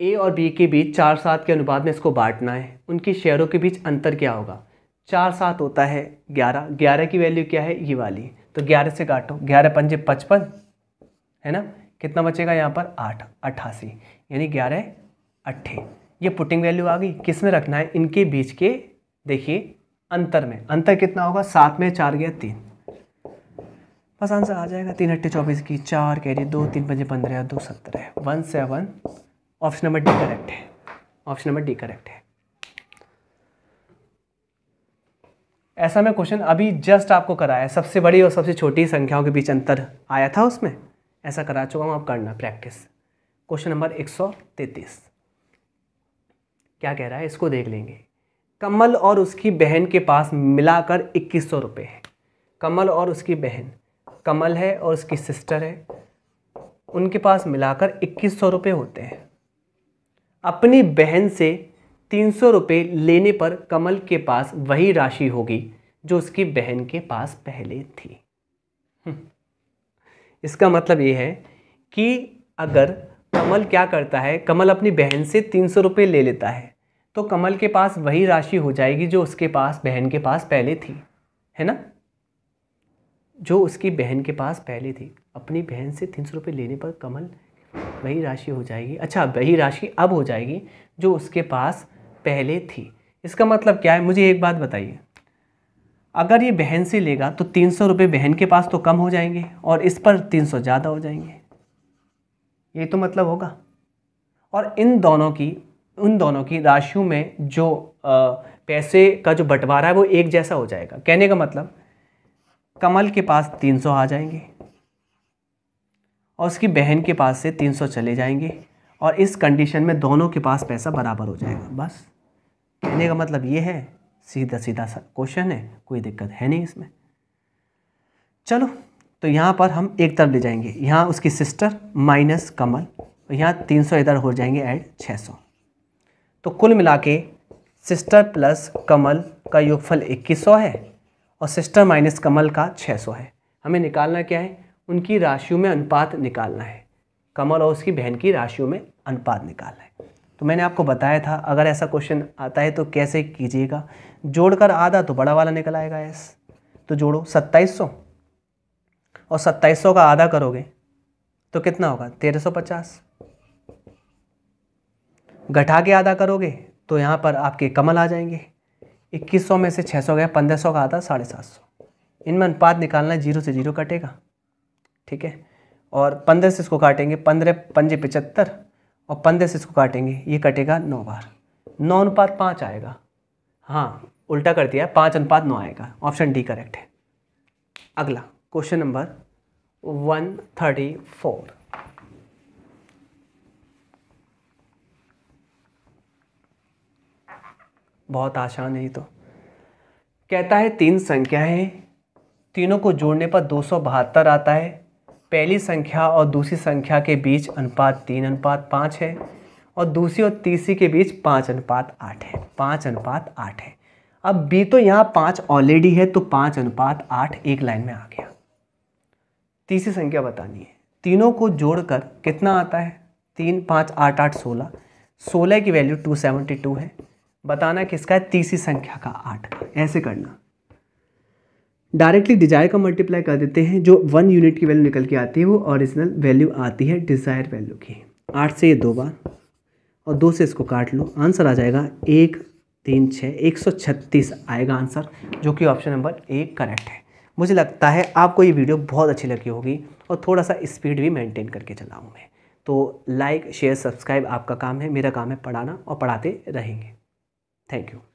ए और बी के बीच चार सात के अनुपात में इसको बांटना है उनकी शेयरों के बीच अंतर क्या होगा चार सात होता है ग्यारह ग्यारह की वैल्यू क्या है ये वाली तो ग्यारह से काटो ग्यारह पंजे पचपन है ना कितना बचेगा यहाँ पर आठ अट्ठासी यानी ग्यारह अट्ठे ये पुटिंग वैल्यू आ गई किस में रखना है इनके बीच के देखिए अंतर में अंतर कितना होगा सात में चार गया तीन बस आंसर आ जाएगा तीन अट्ठे चौबीस की चार कह रही दो तीन पंजे पंद्रह दो सत्रह है one seven option number D correct है ऑप्शन नंबर डी करेक्ट है ऐसा मैं क्वेश्चन अभी जस्ट आपको कराया है सबसे बड़ी और सबसे छोटी संख्याओं के बीच अंतर आया था उसमें ऐसा करा चुका हूँ आप करना प्रैक्टिस क्वेश्चन नंबर एक क्या कह रहा है इसको देख लेंगे कमल और उसकी बहन के पास मिलाकर इक्कीस सौ रुपये है कमल और उसकी बहन कमल है और उसकी सिस्टर है उनके पास मिलाकर इक्कीस सौ रुपये होते हैं अपनी बहन से तीन सौ रुपये लेने पर कमल के पास वही राशि होगी जो उसकी बहन के पास पहले थी हम्म। इसका मतलब ये है कि अगर कमल क्या करता है कमल अपनी बहन से तीन सौ रुपये ले लेता है तो कमल के पास वही राशि हो जाएगी जो उसके पास बहन के पास पहले थी है ना जो उसकी बहन के पास पहले थी अपनी बहन से तीन सौ रुपये लेने पर कमल वही राशि हो जाएगी अच्छा वही राशि अब हो जाएगी जो उसके पास पहले थी इसका मतलब क्या है मुझे एक बात बताइए अगर ये बहन से लेगा तो तीन सौ रुपये बहन के पास तो कम हो जाएंगे और इस पर तीन सौ ज़्यादा हो जाएंगे ये तो मतलब होगा और इन दोनों की उन दोनों की राशियों में जो पैसे का जो बंटवारा है वो एक जैसा हो जाएगा कहने का मतलब कमल के पास तीन सौ आ जाएंगे और उसकी बहन के पास से तीन सौ चले जाएंगे और इस कंडीशन में दोनों के पास पैसा बराबर हो जाएगा बस कहने का मतलब ये है सीधा सीधा सा क्वेश्चन है कोई दिक्कत है नहीं इसमें चलो तो यहाँ पर हम एक तरफ ले जाएंगे यहाँ उसकी सिस्टर माइनस कमल यहाँ तीन सौ इधर हो जाएंगे ऐड छः सौ तो कुल मिला के सिस्टर प्लस कमल का योगफल 2100 है और सिस्टर माइनस कमल का 600 है हमें निकालना क्या है उनकी राशियों में अनुपात निकालना है कमल और उसकी बहन की राशियों में अनुपात निकालना है तो मैंने आपको बताया था अगर ऐसा क्वेश्चन आता है तो कैसे कीजिएगा जोड़कर आधा तो बड़ा वाला निकल आएगा एस तो जोड़ो सौ और सौ का आधा करोगे तो कितना होगा पचास घटा के आधा करोगे तो यहाँ पर आपके कमल आ जाएंगे 2100 में से 600 गया सौ का आधा साढ़े सात सौ इनमें अनुपात निकालना है जीरो से जीरो कटेगा ठीक है और पंद्रह से इसको काटेंगे पंद्रह पंजे पचहत्तर और पंद्रह से इसको काटेंगे ये कटेगा नौ बार नौ अनुपात पाँच आएगा हाँ उल्टा कर दिया पाँच अनुपात नौ आएगा ऑप्शन डी करेक्ट है अगला question number one thirty four बहुत आसान है तो कहता है तीन संख्याएं तीनों को जोड़ने पर दो आता है पहली संख्या और दूसरी संख्या के बीच अनुपात तीन अनुपात पाँच है और दूसरी और तीसरी के बीच पाँच अनुपात आठ है पाँच अनुपात आठ है अब बी तो यहाँ पाँच ऑलरेडी है तो पाँच अनुपात आठ एक लाइन में आ गया तीसरी संख्या बतानी है तीनों को जोड़कर कितना आता है तीन पाँच आठ आठ सोलह सोलह की वैल्यू टू सेवेंटी टू है बताना किसका है तीसरी संख्या का आठ ऐसे करना डायरेक्टली डिजायर का मल्टीप्लाई कर देते हैं जो वन यूनिट की वैल्यू निकल के आती है वो ओरिजिनल वैल्यू आती है डिज़ायर वैल्यू की आठ से ये दो बार और दो से इसको काट लो आंसर आ जाएगा एक तीन छः एक सौ छत्तीस आएगा आंसर जो कि ऑप्शन नंबर एक करेक्ट है मुझे लगता है आपको ये वीडियो बहुत अच्छी लगी होगी और थोड़ा सा स्पीड भी मेंटेन करके चलाऊँ मैं तो लाइक शेयर सब्सक्राइब आपका काम है मेरा काम है पढ़ाना और पढ़ाते रहेंगे Thank you.